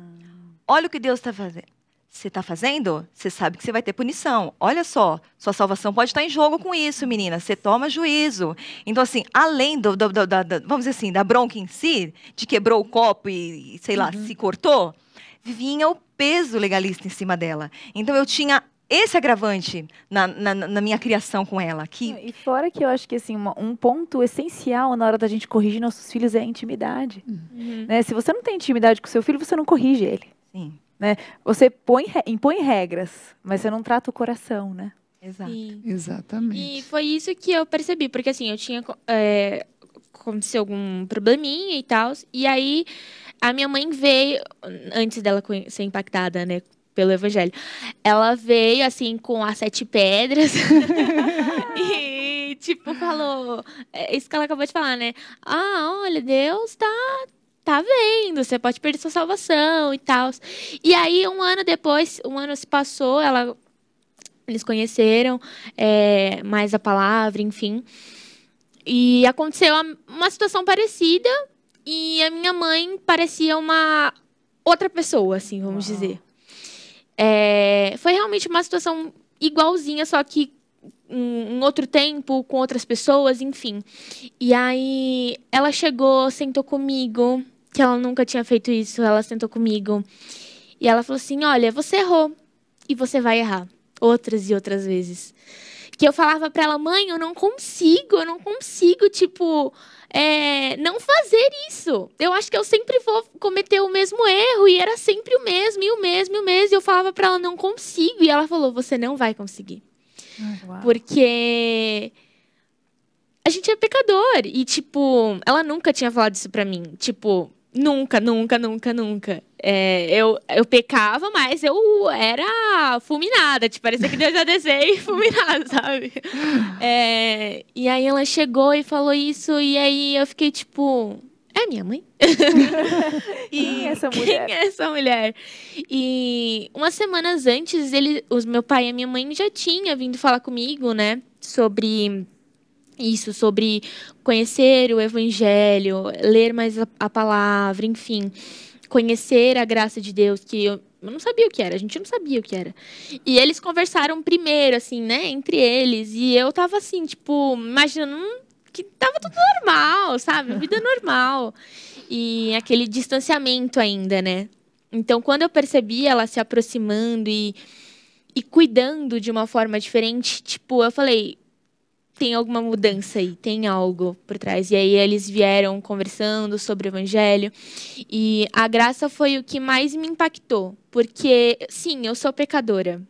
[SPEAKER 3] Olha o que Deus está fazendo. Você está fazendo? Você sabe que você vai ter punição. Olha só, sua salvação pode estar em jogo com isso, menina. Você toma juízo. Então, assim, além do, do, do, da, vamos dizer assim, da bronca em si, de quebrou o copo e, sei lá, uhum. se cortou, vinha o peso legalista em cima dela. Então, eu tinha esse agravante na, na, na, minha criação com ela. Que...
[SPEAKER 1] E fora que eu acho que assim, um ponto essencial na hora da gente corrigir nossos filhos é a intimidade.
[SPEAKER 3] Uhum. Né?
[SPEAKER 1] Se você não tem intimidade com seu filho, você não corrige ele. Sim. Né? Você põe, impõe regras, mas você não trata o coração, né? Exato. Sim. Exatamente.
[SPEAKER 4] E foi isso que eu percebi, porque assim, eu tinha. É, aconteceu algum probleminha e tal. E aí a minha mãe veio, antes dela ser impactada, né? Pelo evangelho. Ela veio, assim, com as sete pedras. e, tipo, falou. É isso que ela acabou de falar, né? Ah, olha, Deus tá tá vendo, você pode perder sua salvação e tal. E aí, um ano depois, um ano se passou, ela, eles conheceram é, mais a palavra, enfim. E aconteceu uma situação parecida, e a minha mãe parecia uma outra pessoa, assim, vamos Uau. dizer. É, foi realmente uma situação igualzinha, só que em outro tempo, com outras pessoas, enfim. E aí ela chegou, sentou comigo, que ela nunca tinha feito isso, ela sentou comigo. E ela falou assim: Olha, você errou e você vai errar outras e outras vezes. Que eu falava para ela, mãe, eu não consigo, eu não consigo, tipo, é, não fazer isso. Eu acho que eu sempre vou cometer o mesmo erro e era sempre o mesmo, e o mesmo, e o mesmo. E eu falava para ela, não consigo. E ela falou, você não vai conseguir. Uau. Porque a gente é pecador. E, tipo, ela nunca tinha falado isso pra mim. Tipo, Nunca, nunca, nunca, nunca. É, eu, eu pecava, mas eu era fulminada. Tipo, parecia que Deus já e fulminada, sabe? É, e aí ela chegou e falou isso, e aí eu fiquei tipo. É minha mãe? e quem é essa mulher? Quem é essa mulher? E umas semanas antes, ele, os meu pai e a minha mãe já tinham vindo falar comigo, né? Sobre isso sobre conhecer o evangelho, ler mais a, a palavra, enfim, conhecer a graça de Deus que eu, eu não sabia o que era, a gente não sabia o que era. E eles conversaram primeiro assim, né, entre eles, e eu tava assim, tipo, imaginando que tava tudo normal, sabe? Vida normal. E aquele distanciamento ainda, né? Então, quando eu percebi ela se aproximando e, e cuidando de uma forma diferente, tipo, eu falei, tem alguma mudança aí, tem algo por trás. E aí eles vieram conversando sobre o evangelho. E a graça foi o que mais me impactou, porque sim, eu sou pecadora.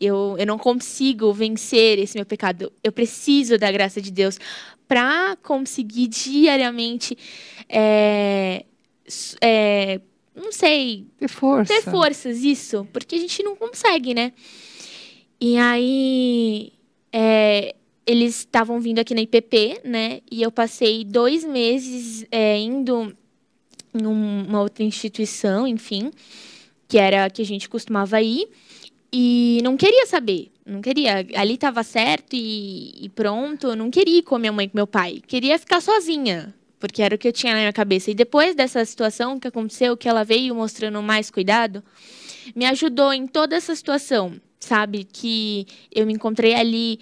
[SPEAKER 4] Eu, eu não consigo vencer esse meu pecado. Eu preciso da graça de Deus para conseguir diariamente é, é, não sei. Ter força. Ter forças, isso. Porque a gente não consegue, né? E aí. É, eles estavam vindo aqui na IPP, né? E eu passei dois meses é, indo em uma outra instituição, enfim, que era a que a gente costumava ir, e não queria saber, não queria. Ali estava certo e, e pronto, eu não queria ir com minha mãe e com meu pai, queria ficar sozinha, porque era o que eu tinha na minha cabeça. E depois dessa situação que aconteceu, que ela veio mostrando mais cuidado, me ajudou em toda essa situação, sabe? Que eu me encontrei ali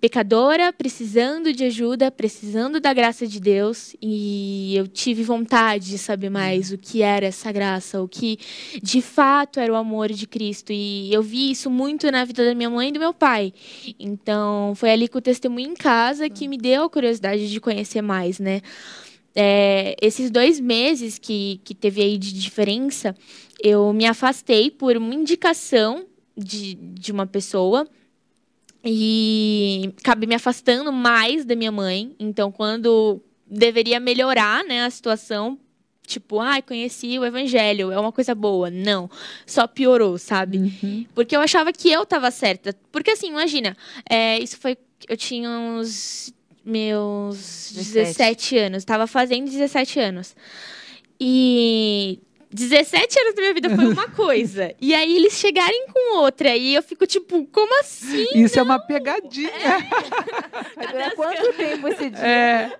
[SPEAKER 4] pecadora, precisando de ajuda, precisando da graça de Deus, e eu tive vontade de saber mais o que era essa graça, o que de fato era o amor de Cristo, e eu vi isso muito na vida da minha mãe e do meu pai. Então, foi ali com o testemunho em casa que me deu a curiosidade de conhecer mais, né? É, esses dois meses que, que teve aí de diferença, eu me afastei por uma indicação de, de uma pessoa e acabei me afastando mais da minha mãe. Então, quando deveria melhorar né, a situação, tipo, ai, ah, conheci o evangelho, é uma coisa boa. Não, só piorou, sabe? Uhum. Porque eu achava que eu tava certa. Porque assim, imagina, é, isso foi. Eu tinha uns meus 17, 17 anos, estava fazendo 17 anos. E 17 anos da minha vida foi uma coisa. e aí eles chegarem com outra. E eu fico tipo, como assim?
[SPEAKER 5] Isso não? é uma pegadinha.
[SPEAKER 1] É. Há quanto tempo esse dia?
[SPEAKER 5] É.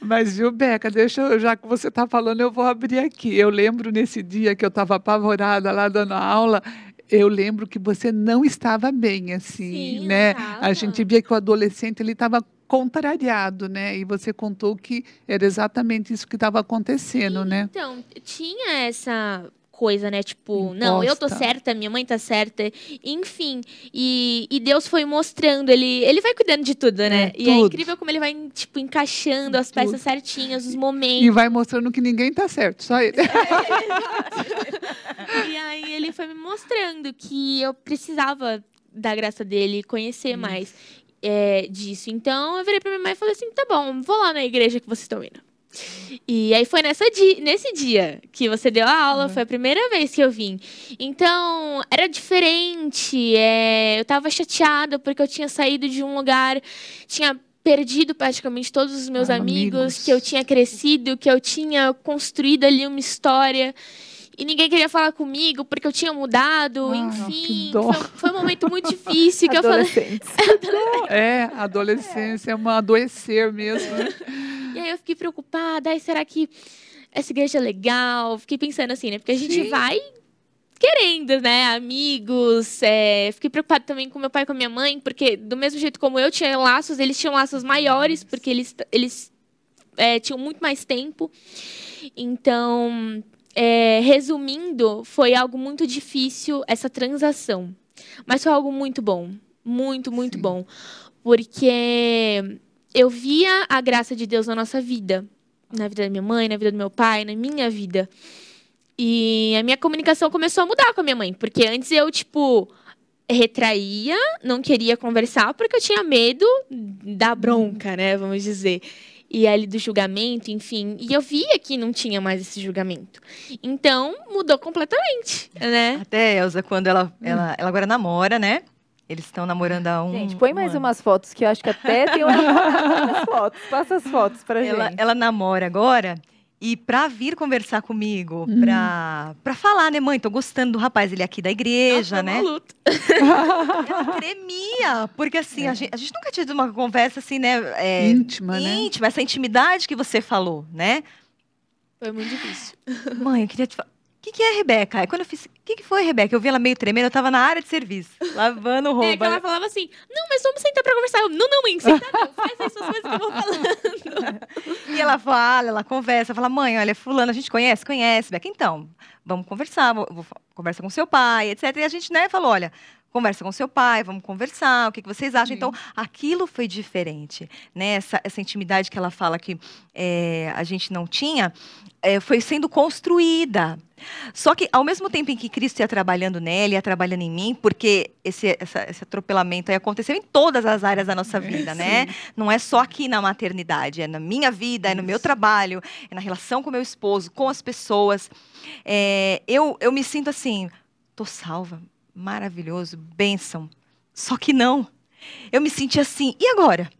[SPEAKER 5] Mas, viu, Beca, deixa eu, já que você está falando, eu vou abrir aqui. Eu lembro nesse dia que eu estava apavorada lá dando aula. Eu lembro que você não estava bem, assim, Sim, né? A gente via que o adolescente ele estava contrariado, né? E você contou que era exatamente isso que estava acontecendo, Sim, né?
[SPEAKER 4] Então, tinha essa coisa, né? Tipo, Imposta. não, eu tô certa, minha mãe tá certa, enfim. E, e Deus foi mostrando, ele, ele vai cuidando de tudo, é, né? É, e é incrível como ele vai, tipo, encaixando as tudo. peças certinhas, os momentos. E vai
[SPEAKER 5] mostrando que ninguém tá certo, só ele. É,
[SPEAKER 4] e aí ele foi me mostrando que eu precisava da graça dele, conhecer hum. mais é, disso. Então eu virei pra minha mãe e falei assim: tá bom, vou lá na igreja que vocês estão indo. E aí foi nessa di nesse dia que você deu a aula, uhum. foi a primeira vez que eu vim. Então, era diferente. É, eu tava chateada porque eu tinha saído de um lugar, tinha perdido praticamente todos os meus ah, amigos, amigos, que eu tinha crescido, que eu tinha construído ali uma história e ninguém queria falar comigo porque eu tinha mudado, ah, enfim. Foi, foi, um momento muito difícil que eu falei.
[SPEAKER 5] é, adolescência é um adoecer mesmo. Né? e aí eu
[SPEAKER 4] fiquei preocupada, aí será que essa igreja é legal? Fiquei pensando assim, né? Porque a gente Sim. vai querendo, né? Amigos. É... Fiquei preocupada também com meu pai e com a minha mãe, porque do mesmo jeito como eu tinha laços, eles tinham laços maiores, uhum. porque eles, eles é, tinham muito mais tempo. Então, é, resumindo, foi algo muito difícil essa transação. Mas foi algo muito bom. Muito, muito Sim. bom. Porque eu via a graça de Deus na nossa vida. Na vida da minha mãe, na vida do meu pai, na minha vida. E a minha comunicação começou a mudar com a minha mãe. Porque antes eu, tipo, retraía, não queria conversar, porque eu tinha medo da bronca, né? Vamos dizer e ali do julgamento, enfim. E eu via que não tinha mais esse julgamento.
[SPEAKER 3] Então, mudou completamente, né? Até, Elza, quando ela, hum. ela, ela agora namora, né? Eles estão namorando há um. Gente,
[SPEAKER 1] põe um mais ano. umas fotos que eu acho que até tem umas
[SPEAKER 3] fotos. Passa as fotos pra ela, gente. Ela namora agora e para vir conversar comigo, uhum. pra, pra falar, né, mãe? Tô gostando do rapaz, ele é aqui da igreja, Nossa, é né? Luta. Ela tremia, porque assim, é. a, gente, a, gente, nunca tinha tido uma conversa assim, né? É, íntima, né? íntima, né? essa intimidade que você falou, né?
[SPEAKER 4] Foi muito difícil.
[SPEAKER 3] Mãe, eu queria te falar o que, que é Rebeca? Aí é quando eu fiz, o que, que foi, Rebeca? Eu vi ela meio tremendo, eu tava na área de serviço, lavando é, roupa. É que ela
[SPEAKER 4] falava assim, não, mas vamos sentar pra conversar. Eu, não, não, mãe, senta não, faz essas coisas que eu vou
[SPEAKER 3] falando. e ela fala, ela conversa, fala, mãe, olha, fulano, a gente conhece? Conhece, Beca, então, vamos conversar, vou, vou, conversa com seu pai, etc. E a gente, né, falou, olha, conversa com seu pai, vamos conversar, o que, que vocês acham? Então, sim. Então, aquilo foi diferente, né? Essa, essa intimidade que ela fala que é, a gente não tinha, é, foi sendo construída. Só que, ao mesmo tempo em que Cristo ia trabalhando nela, ia trabalhando em mim, porque esse, essa, esse atropelamento aconteceu em todas as áreas da nossa é, vida, é, né? Não é só aqui na maternidade, é na minha vida, é no meu trabalho, é na relação com meu esposo, com as pessoas. Eh, eu, eu me sinto assim, tô salva, maravilhoso, bênção. Só que não. Eu me senti assim, e agora?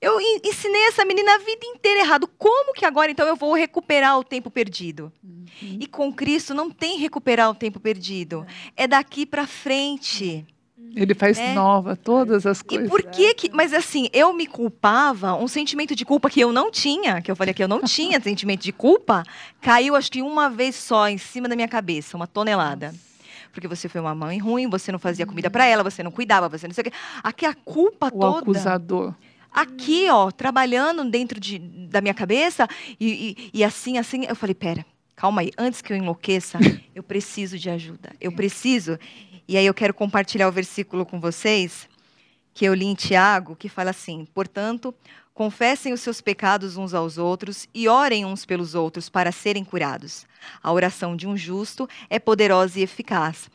[SPEAKER 3] Eu ensinei essa menina a vida inteira errado. Como que agora então eu vou recuperar o tempo perdido? Uhum. E com Cristo não tem recuperar o tempo perdido. É daqui para frente. Uhum. Ele faz é. nova todas as coisas. E por que que, mas assim, eu me culpava, um sentimento de culpa que eu não tinha, que eu falei que eu não tinha sentimento de culpa, caiu acho que uma vez só em cima da minha cabeça, uma tonelada. Nossa porque você foi uma mãe ruim, você não fazia comida uhum. para ela, você não cuidava, você não sei o quê. Aqui a culpa o toda. O acusador aqui, ó, trabalhando dentro de, da minha cabeça, e, e, e, assim, assim, eu falei, pera, calma aí, antes que eu enlouqueça, eu preciso de ajuda, eu é. preciso, e aí eu quero compartilhar o versículo com vocês, que eu li em Tiago, que fala assim, portanto, Confessem os seus pecados uns aos outros e orem uns pelos outros para serem curados. A oração de um justo é poderosa e eficaz.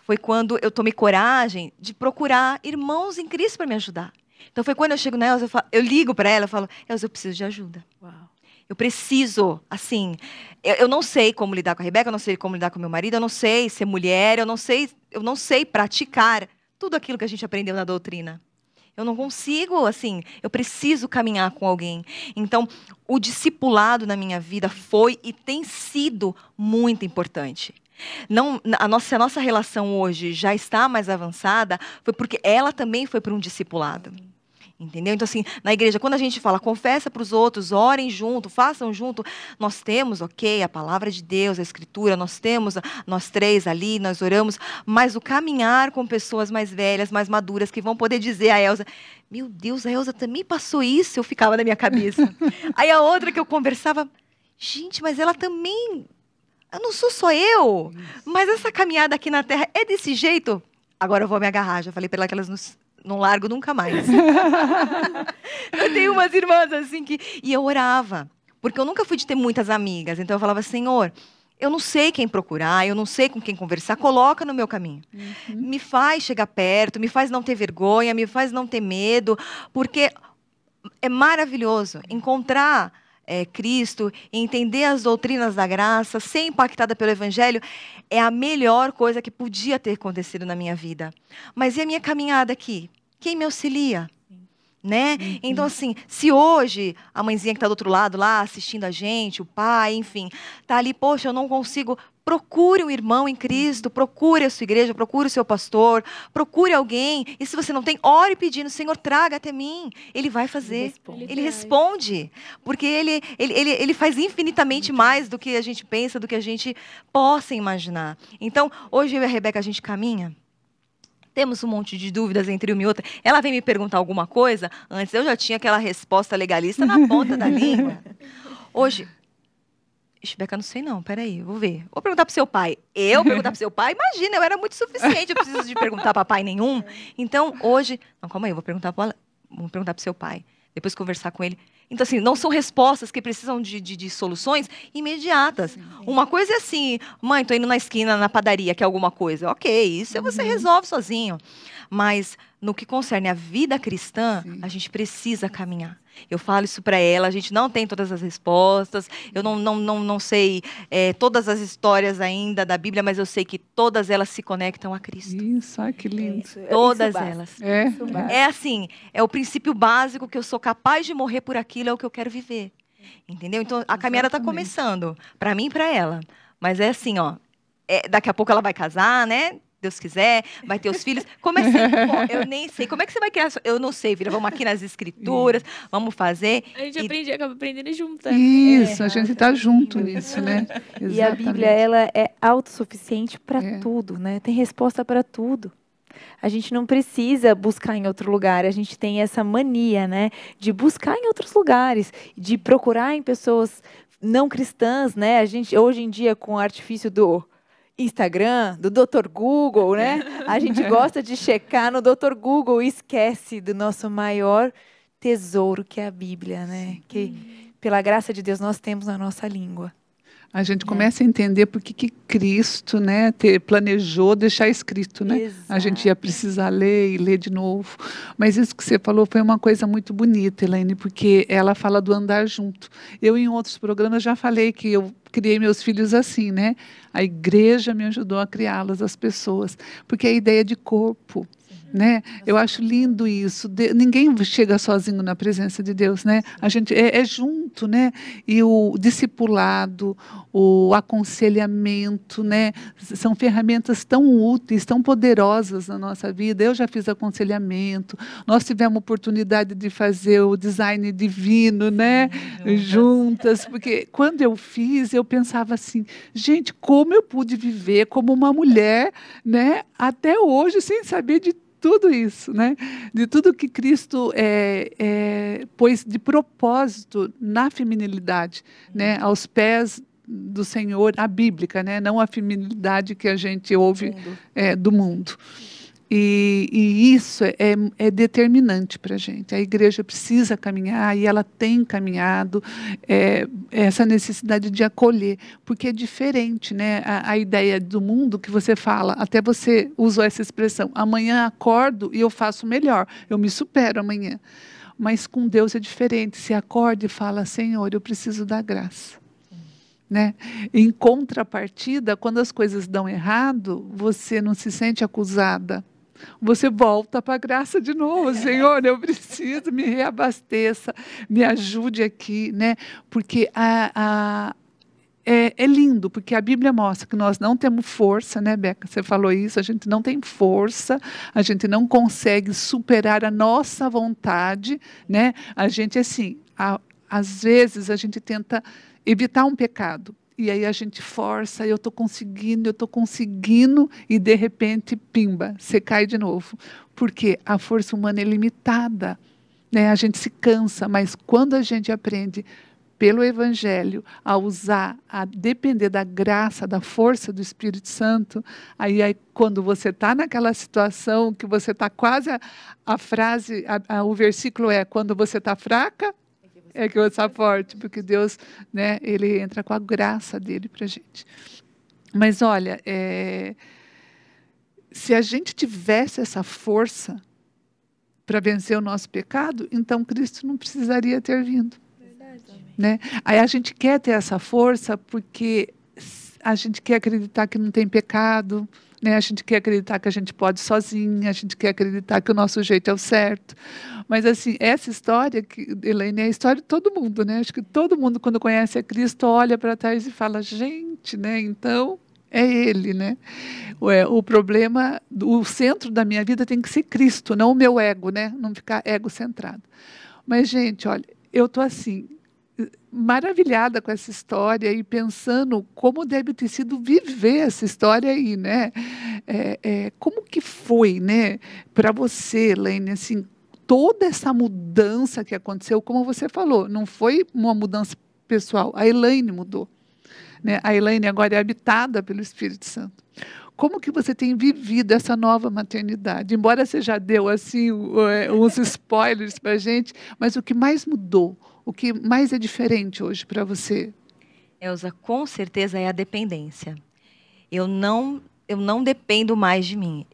[SPEAKER 3] Foi quando eu tomei coragem de procurar irmãos em Cristo para me ajudar. Então foi quando eu chego na Elza, eu, eu ligo para ela, eu falo, Elza, eu preciso de ajuda. Uau. Eu preciso, assim, eu, eu, não sei como lidar com a Rebeca, eu não sei como lidar com meu marido, eu não sei ser mulher, eu não sei, eu não sei praticar tudo aquilo que a gente aprendeu na doutrina. Eu não consigo, assim, eu preciso caminhar com alguém. Então, o discipulado na minha vida foi e tem sido muito importante. Não, a nossa, se a nossa relação hoje já está mais avançada, foi porque ela também foi para um discipulado. Entendeu? Então, assim, na igreja, quando a gente fala, confessa para os outros, orem junto, façam junto, nós temos, ok, a palavra de Deus, a escritura, nós temos, nós três ali, nós oramos, mas o caminhar com pessoas mais velhas, mais maduras, que vão poder dizer a Elsa, meu Deus, a Elsa também passou isso, eu ficava na minha cabeça. Aí a outra que eu conversava, gente, mas ela também, eu não sou só eu, mas essa caminhada aqui na Terra é desse jeito? Agora eu vou me agarrar, já falei para ela que elas nos não largo nunca mais. eu tenho umas irmãs assim que. E eu orava, porque eu nunca fui de ter muitas amigas. Então eu falava, Senhor, eu não sei quem procurar, eu não sei com quem conversar, coloca no meu caminho. Uhum. Me faz chegar perto, me faz não ter vergonha, me faz não ter medo, porque é maravilhoso encontrar é, Cristo, entender as doutrinas da graça, ser impactada pelo Evangelho, é a melhor coisa que podia ter acontecido na minha vida. Mas e a minha caminhada aqui? Quem me auxilia? né? Uhum. Então, assim, se hoje a mãezinha que está do outro lado lá assistindo a gente, o pai, enfim, tá ali, poxa, eu não consigo. Procure um irmão em Cristo, procure a sua igreja, procure o seu pastor, procure alguém. E se você não tem, ore pedindo, Senhor, traga até mim. Ele vai fazer. Ele responde. ele responde porque ele, ele, ele, ele faz infinitamente mais do que a gente pensa, do que a gente possa imaginar. Então, hoje eu e a Rebeca, a gente caminha temos um monte de dúvidas entre uma e outra. Ela vem me perguntar alguma coisa, antes eu já tinha aquela resposta legalista na ponta da língua. Hoje, Ixi, Beca, não sei não, peraí, vou ver. Vou perguntar pro seu pai. Eu perguntar pro seu pai? Imagina, eu era muito suficiente, eu preciso de perguntar pra pai nenhum. Então, hoje... Não, calma aí, eu vou perguntar pro, vou perguntar pro seu pai. Depois conversar com ele. Então, assim, não são respostas que precisam de, de, de soluções imediatas. Sim. Uma coisa é assim, mãe, estou indo na esquina, na padaria, quer alguma coisa. Ok, isso uhum. você resolve sozinho. Mas no que concerne a vida cristã, Sim. a gente precisa caminhar. Eu falo isso para ela, a gente não tem todas as respostas, eu não, não, não, não sei é, todas as histórias ainda da Bíblia, mas eu sei que todas elas se conectam a Cristo. Isso, que lindo. É, é, isso, todas elas. É. é assim, é o princípio básico que eu sou capaz de morrer por aquilo, é o que eu quero viver. Entendeu? Então, a caminhada está começando, para mim e para ela. Mas é assim, ó, é, daqui a pouco ela vai casar, né? Deus quiser, vai ter os filhos. Como é que você, eu nem sei. Como é que você vai criar? Eu não sei, filha. Vamos aqui nas escrituras, vamos fazer. A gente e... aprende, acaba aprendendo junto. Isso, é, a
[SPEAKER 1] gente está junto nisso, uhum. né? Exatamente. E a Bíblia, ela é autossuficiente para é. tudo, né? Tem resposta para tudo. A gente não precisa buscar em outro lugar, a gente tem essa mania, né, de buscar em outros lugares, de procurar em pessoas não cristãs, né? A gente hoje em dia com o artifício do Instagram, do Dr. Google, né? A gente gosta de checar no Dr. Google e esquece do nosso maior tesouro, que é a Bíblia, né? Que, pela graça de Deus, nós temos na nossa língua.
[SPEAKER 5] A gente né? começa é. a entender por que Cristo né, te, planejou deixar escrito. Né? Exato. A gente ia precisar ler e ler de novo. Mas isso que você falou foi uma coisa muito bonita, Elaine, porque ela fala do andar junto. Eu, em outros programas, já falei que eu criei meus filhos assim, né? A igreja me ajudou a criá-los, as pessoas, porque é a ideia de corpo, né? Eu acho lindo isso. De, ninguém chega sozinho na presença de Deus, né? A gente é, é, junto, né? E o discipulado, o aconselhamento, né? São ferramentas tão úteis, tão poderosas na nossa vida. Eu já fiz aconselhamento. Nós tivemos oportunidade de fazer o design divino, né? Juntas, Juntas porque quando eu fiz, eu pensava assim, gente, como eu pude viver como uma mulher, né? Até hoje sem saber de tudo isso, né? de tudo que Cristo é, é, pôs de propósito na feminilidade, né? Uhum. aos pés do Senhor, a bíblica, né? não a feminilidade que a gente ouve do mundo. É, do mundo. E, e isso é, é determinante para a gente. A igreja precisa caminhar e ela tem caminhado é, essa necessidade de acolher, porque é diferente né? A, a, ideia do mundo que você fala. Até você usou essa expressão: amanhã acordo e eu faço melhor, eu me supero amanhã. Mas com Deus é diferente. Se acorda e fala: Senhor, eu preciso da graça. Né? Em contrapartida, quando as coisas dão errado, você não se sente acusada, você volta para a graça de novo. É. Senhor, eu preciso, me reabasteça, me ajude aqui, né? Porque a, a é, é, lindo, porque a Bíblia mostra que nós não temos força, né, Beca? Você falou isso, a gente não tem força, a gente não consegue superar a nossa vontade, né? A gente, assim, a, às vezes a gente tenta evitar um pecado, e aí a gente força, eu estou conseguindo, eu estou conseguindo, e de repente, pimba, você cai de novo. Porque a força humana é limitada. Né? A gente se cansa, mas quando a gente aprende pelo Evangelho, a usar, a depender da graça, da força do Espírito Santo, aí, aí quando você está naquela situação que você está quase a, a frase, a, a, o versículo é quando você está fraca, é que o passaporte, porque Deus, né, ele entra com a graça dele para gente. Mas olha, é, se a gente tivesse essa força para vencer o nosso pecado, então Cristo não precisaria ter vindo. Verdade. Né? Aí a gente quer ter essa força porque a gente quer acreditar que não tem pecado, né? A gente quer acreditar que a gente pode sozinha, a gente quer acreditar que o nosso jeito é o certo. Mas, assim, essa história, que, Elaine, é a história de todo mundo, né? Acho que todo mundo, quando conhece a Cristo, olha para trás e fala, gente, né? Então, é ele, né? Ué, o problema, o centro da minha vida tem que ser Cristo, não o meu ego, né? Não ficar ego centrado. Mas, gente, olha, eu tô assim, maravilhada com essa história e pensando como deve ter sido viver essa história aí, né? É, é, como que foi, né, para você, Lene, assim, toda essa mudança que aconteceu, como você falou, não foi uma mudança pessoal, a Elaine mudou. Né? A Elaine agora é habitada pelo Espírito Santo como que você tem vivido essa nova maternidade? Embora você já deu assim é, uns spoilers para gente, mas o que mais mudou? O que mais é diferente hoje para você? Elza, com certeza é a dependência. Eu não,
[SPEAKER 3] eu não dependo mais de mim.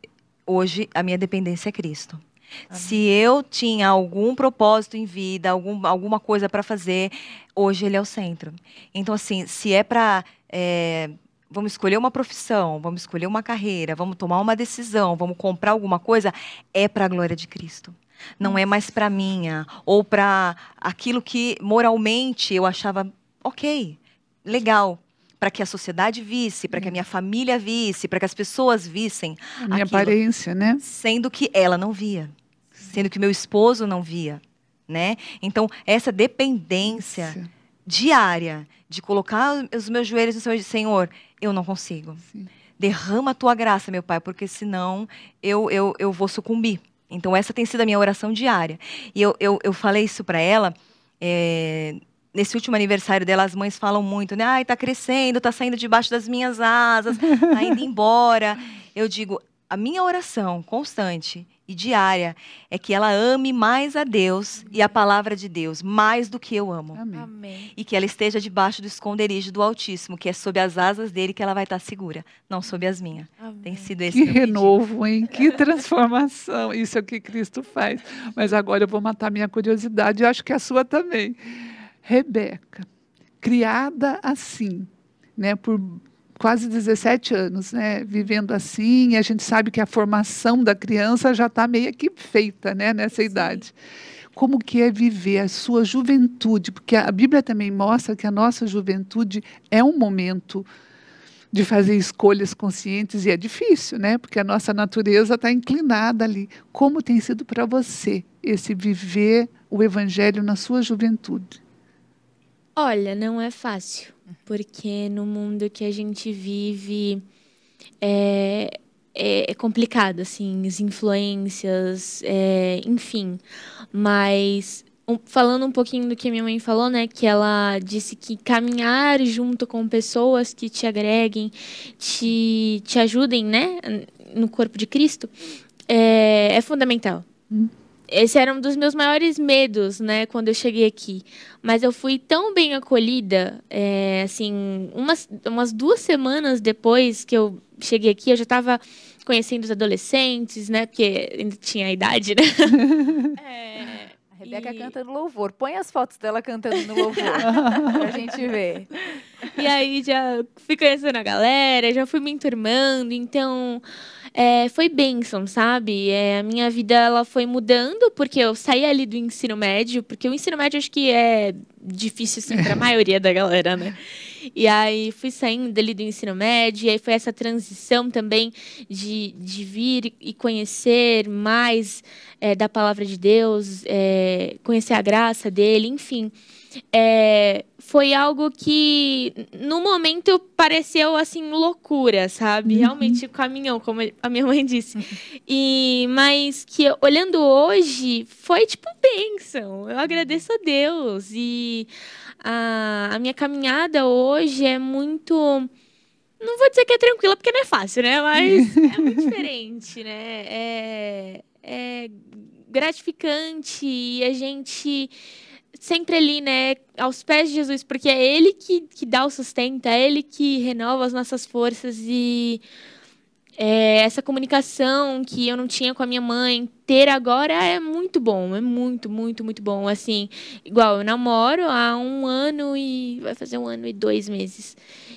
[SPEAKER 3] Hoje, a minha dependência é Cristo. Amém. Se eu tinha algum propósito em vida, algum, alguma coisa para fazer, hoje ele é o centro. Então, assim, se é para. É, vamos escolher uma profissão, vamos escolher uma carreira, vamos tomar uma decisão, vamos comprar alguma coisa, é para a glória de Cristo não é mais para minha, ou para aquilo que moralmente eu achava ok, legal, para que a sociedade visse, para que a minha família visse, para que as pessoas vissem. A minha aquilo, aparência, né? Sendo que ela não via, Sim. sendo que meu esposo não via, né? Então, essa dependência diária de colocar os meus joelhos no Senhor, Senhor, eu não consigo. Sim. Derrama a tua graça, meu Pai, porque senão eu, eu, eu vou sucumbir. Então, essa tem sido a minha oração diária. E eu, eu, eu falei isso para ela. É, nesse último aniversário dela, as mães falam muito, né? Ai, tá crescendo, tá saindo debaixo das minhas asas, tá indo embora. Eu digo, a minha oração constante e diária é que ela ame mais a Deus Amém. e a palavra de Deus mais do que eu amo.
[SPEAKER 1] Amém.
[SPEAKER 3] E que ela esteja debaixo do esconderijo do Altíssimo, que é sob as asas dele que ela vai estar segura, não sob as minhas. Tem sido esse Que renovo,
[SPEAKER 5] hein? Que transformação. Isso é o que Cristo faz. Mas agora eu vou matar minha curiosidade, e acho que a sua também. Rebeca, criada assim, né, por quase 17 anos, né, vivendo assim, e a gente sabe que a formação da criança já está meio que feita, né, nessa idade. Como que é viver a sua juventude? Porque a Bíblia também mostra que a nossa juventude é um momento de fazer escolhas conscientes e é difícil, né? Porque a nossa natureza está inclinada ali. Como tem sido para você esse viver o evangelho na sua juventude?
[SPEAKER 4] Olha, não é fácil, porque no mundo que a gente vive é, é, é, complicado, assim, as influências, é, enfim. Mas um, falando um pouquinho do que minha mãe falou, né? Que ela disse que caminhar junto com pessoas que te agreguem, te, te ajudem, né? No corpo de Cristo, é, é fundamental. Hum esse era um dos meus maiores medos, né, quando eu cheguei aqui. Mas eu fui tão bem acolhida, é, assim, umas, umas duas semanas depois que eu cheguei aqui, eu já estava conhecendo os adolescentes, né, porque ainda tinha a idade, né?
[SPEAKER 1] é, a Rebeca e... cantando louvor. Põe as fotos dela cantando no louvor pra gente
[SPEAKER 4] ver. E aí já fui conhecendo a galera, já fui me enturmando, então é, foi bênção, sabe? É, a minha vida ela foi mudando, porque eu saí ali do ensino médio, porque o ensino médio acho que é difícil assim pra maioria da galera, né? E aí fui saindo dali do ensino médio, e aí foi essa transição também de, de vir e conhecer mais é, da palavra de Deus, é, conhecer a graça dele, enfim é, foi algo que no momento pareceu assim loucura, sabe? Uhum. Realmente o caminhão, como a minha mãe disse. E mas que olhando hoje foi tipo bênção. Eu agradeço a Deus e a, a minha caminhada hoje é muito não vou dizer que é tranquila, porque não é fácil, né? Mas é muito diferente, né? É, é gratificante e a gente sempre ali, né, aos pés de Jesus, porque é Ele que, que dá o sustento, é Ele que renova as nossas forças e é, essa comunicação que eu não tinha com a minha mãe, ter agora é muito bom, é muito, muito, muito bom. Assim, igual, eu namoro há um ano e. vai fazer um ano e dois meses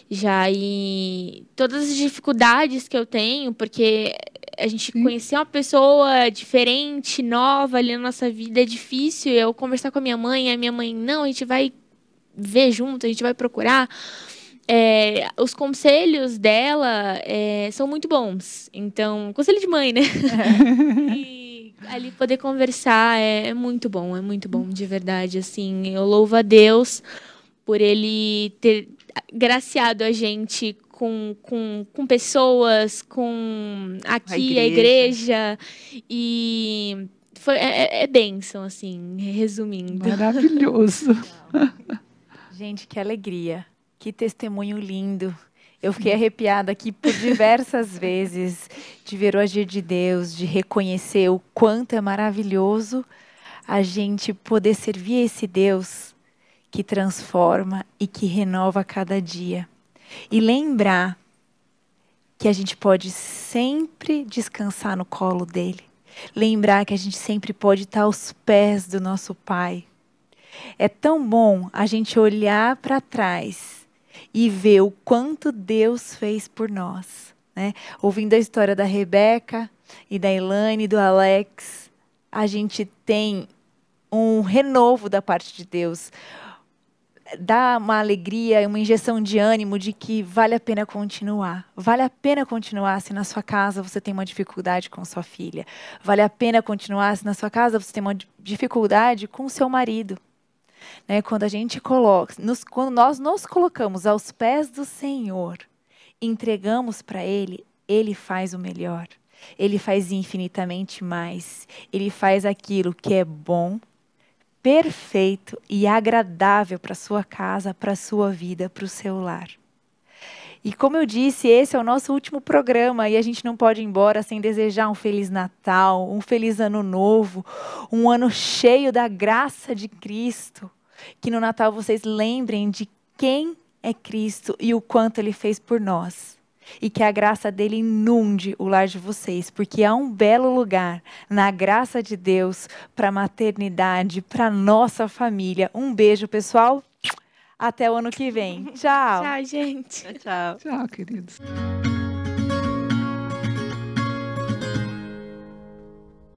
[SPEAKER 4] já e todas as dificuldades que eu tenho, porque a gente Sim. conhecer uma pessoa diferente, nova ali na nossa vida é difícil. Eu conversar com a minha mãe, a minha mãe, não, a gente vai ver junto, a gente vai procurar. É, os conselhos dela é, são muito bons. Então, conselho de mãe, né? É. e ali poder conversar é, é muito bom, é muito bom, de verdade. Assim, eu louvo a Deus por ele ter graciado a gente com, com, com pessoas, com aqui a igreja, a igreja e foi, é, é, é
[SPEAKER 1] bênção, assim, resumindo. Maravilhoso. gente, que alegria. Que testemunho lindo. Eu fiquei arrepiada aqui por diversas vezes de ver o agir de Deus, de reconhecer o quanto é maravilhoso a gente poder servir esse Deus que transforma e que renova a cada dia. E lembrar que a gente pode sempre descansar no colo dele. Lembrar que a gente sempre pode estar aos pés do nosso Pai. É tão bom a gente olhar para trás e ver o quanto Deus fez por nós. Né? Ouvindo a história da Rebeca e da Elaine, do Alex, a gente tem um renovo da parte de Deus, dá uma alegria, uma injeção de ânimo de que vale a pena continuar. Vale a pena continuar se na sua casa você tem uma dificuldade com sua filha. Vale a pena continuar se na sua casa você tem uma dificuldade com seu marido. Né? Quando a gente coloca, nos, quando nós nos colocamos aos pés do Senhor, entregamos para Ele, Ele faz o melhor. Ele faz infinitamente mais. Ele faz aquilo que é bom, perfeito e agradável para sua casa, para sua vida, para o seu lar. E como eu disse, esse é o nosso último programa e a gente não pode ir embora sem desejar um feliz Natal, um feliz ano novo, um ano cheio da graça de Cristo. Que no Natal vocês lembrem de quem é Cristo e o quanto ele fez por nós e que a graça dele inunde o lar de vocês, porque há um belo lugar na graça de Deus para a maternidade, para nossa família. Um beijo, pessoal. Até o ano que vem. Tchau. tchau,
[SPEAKER 5] gente. Tchau, tchau. Tchau, queridos.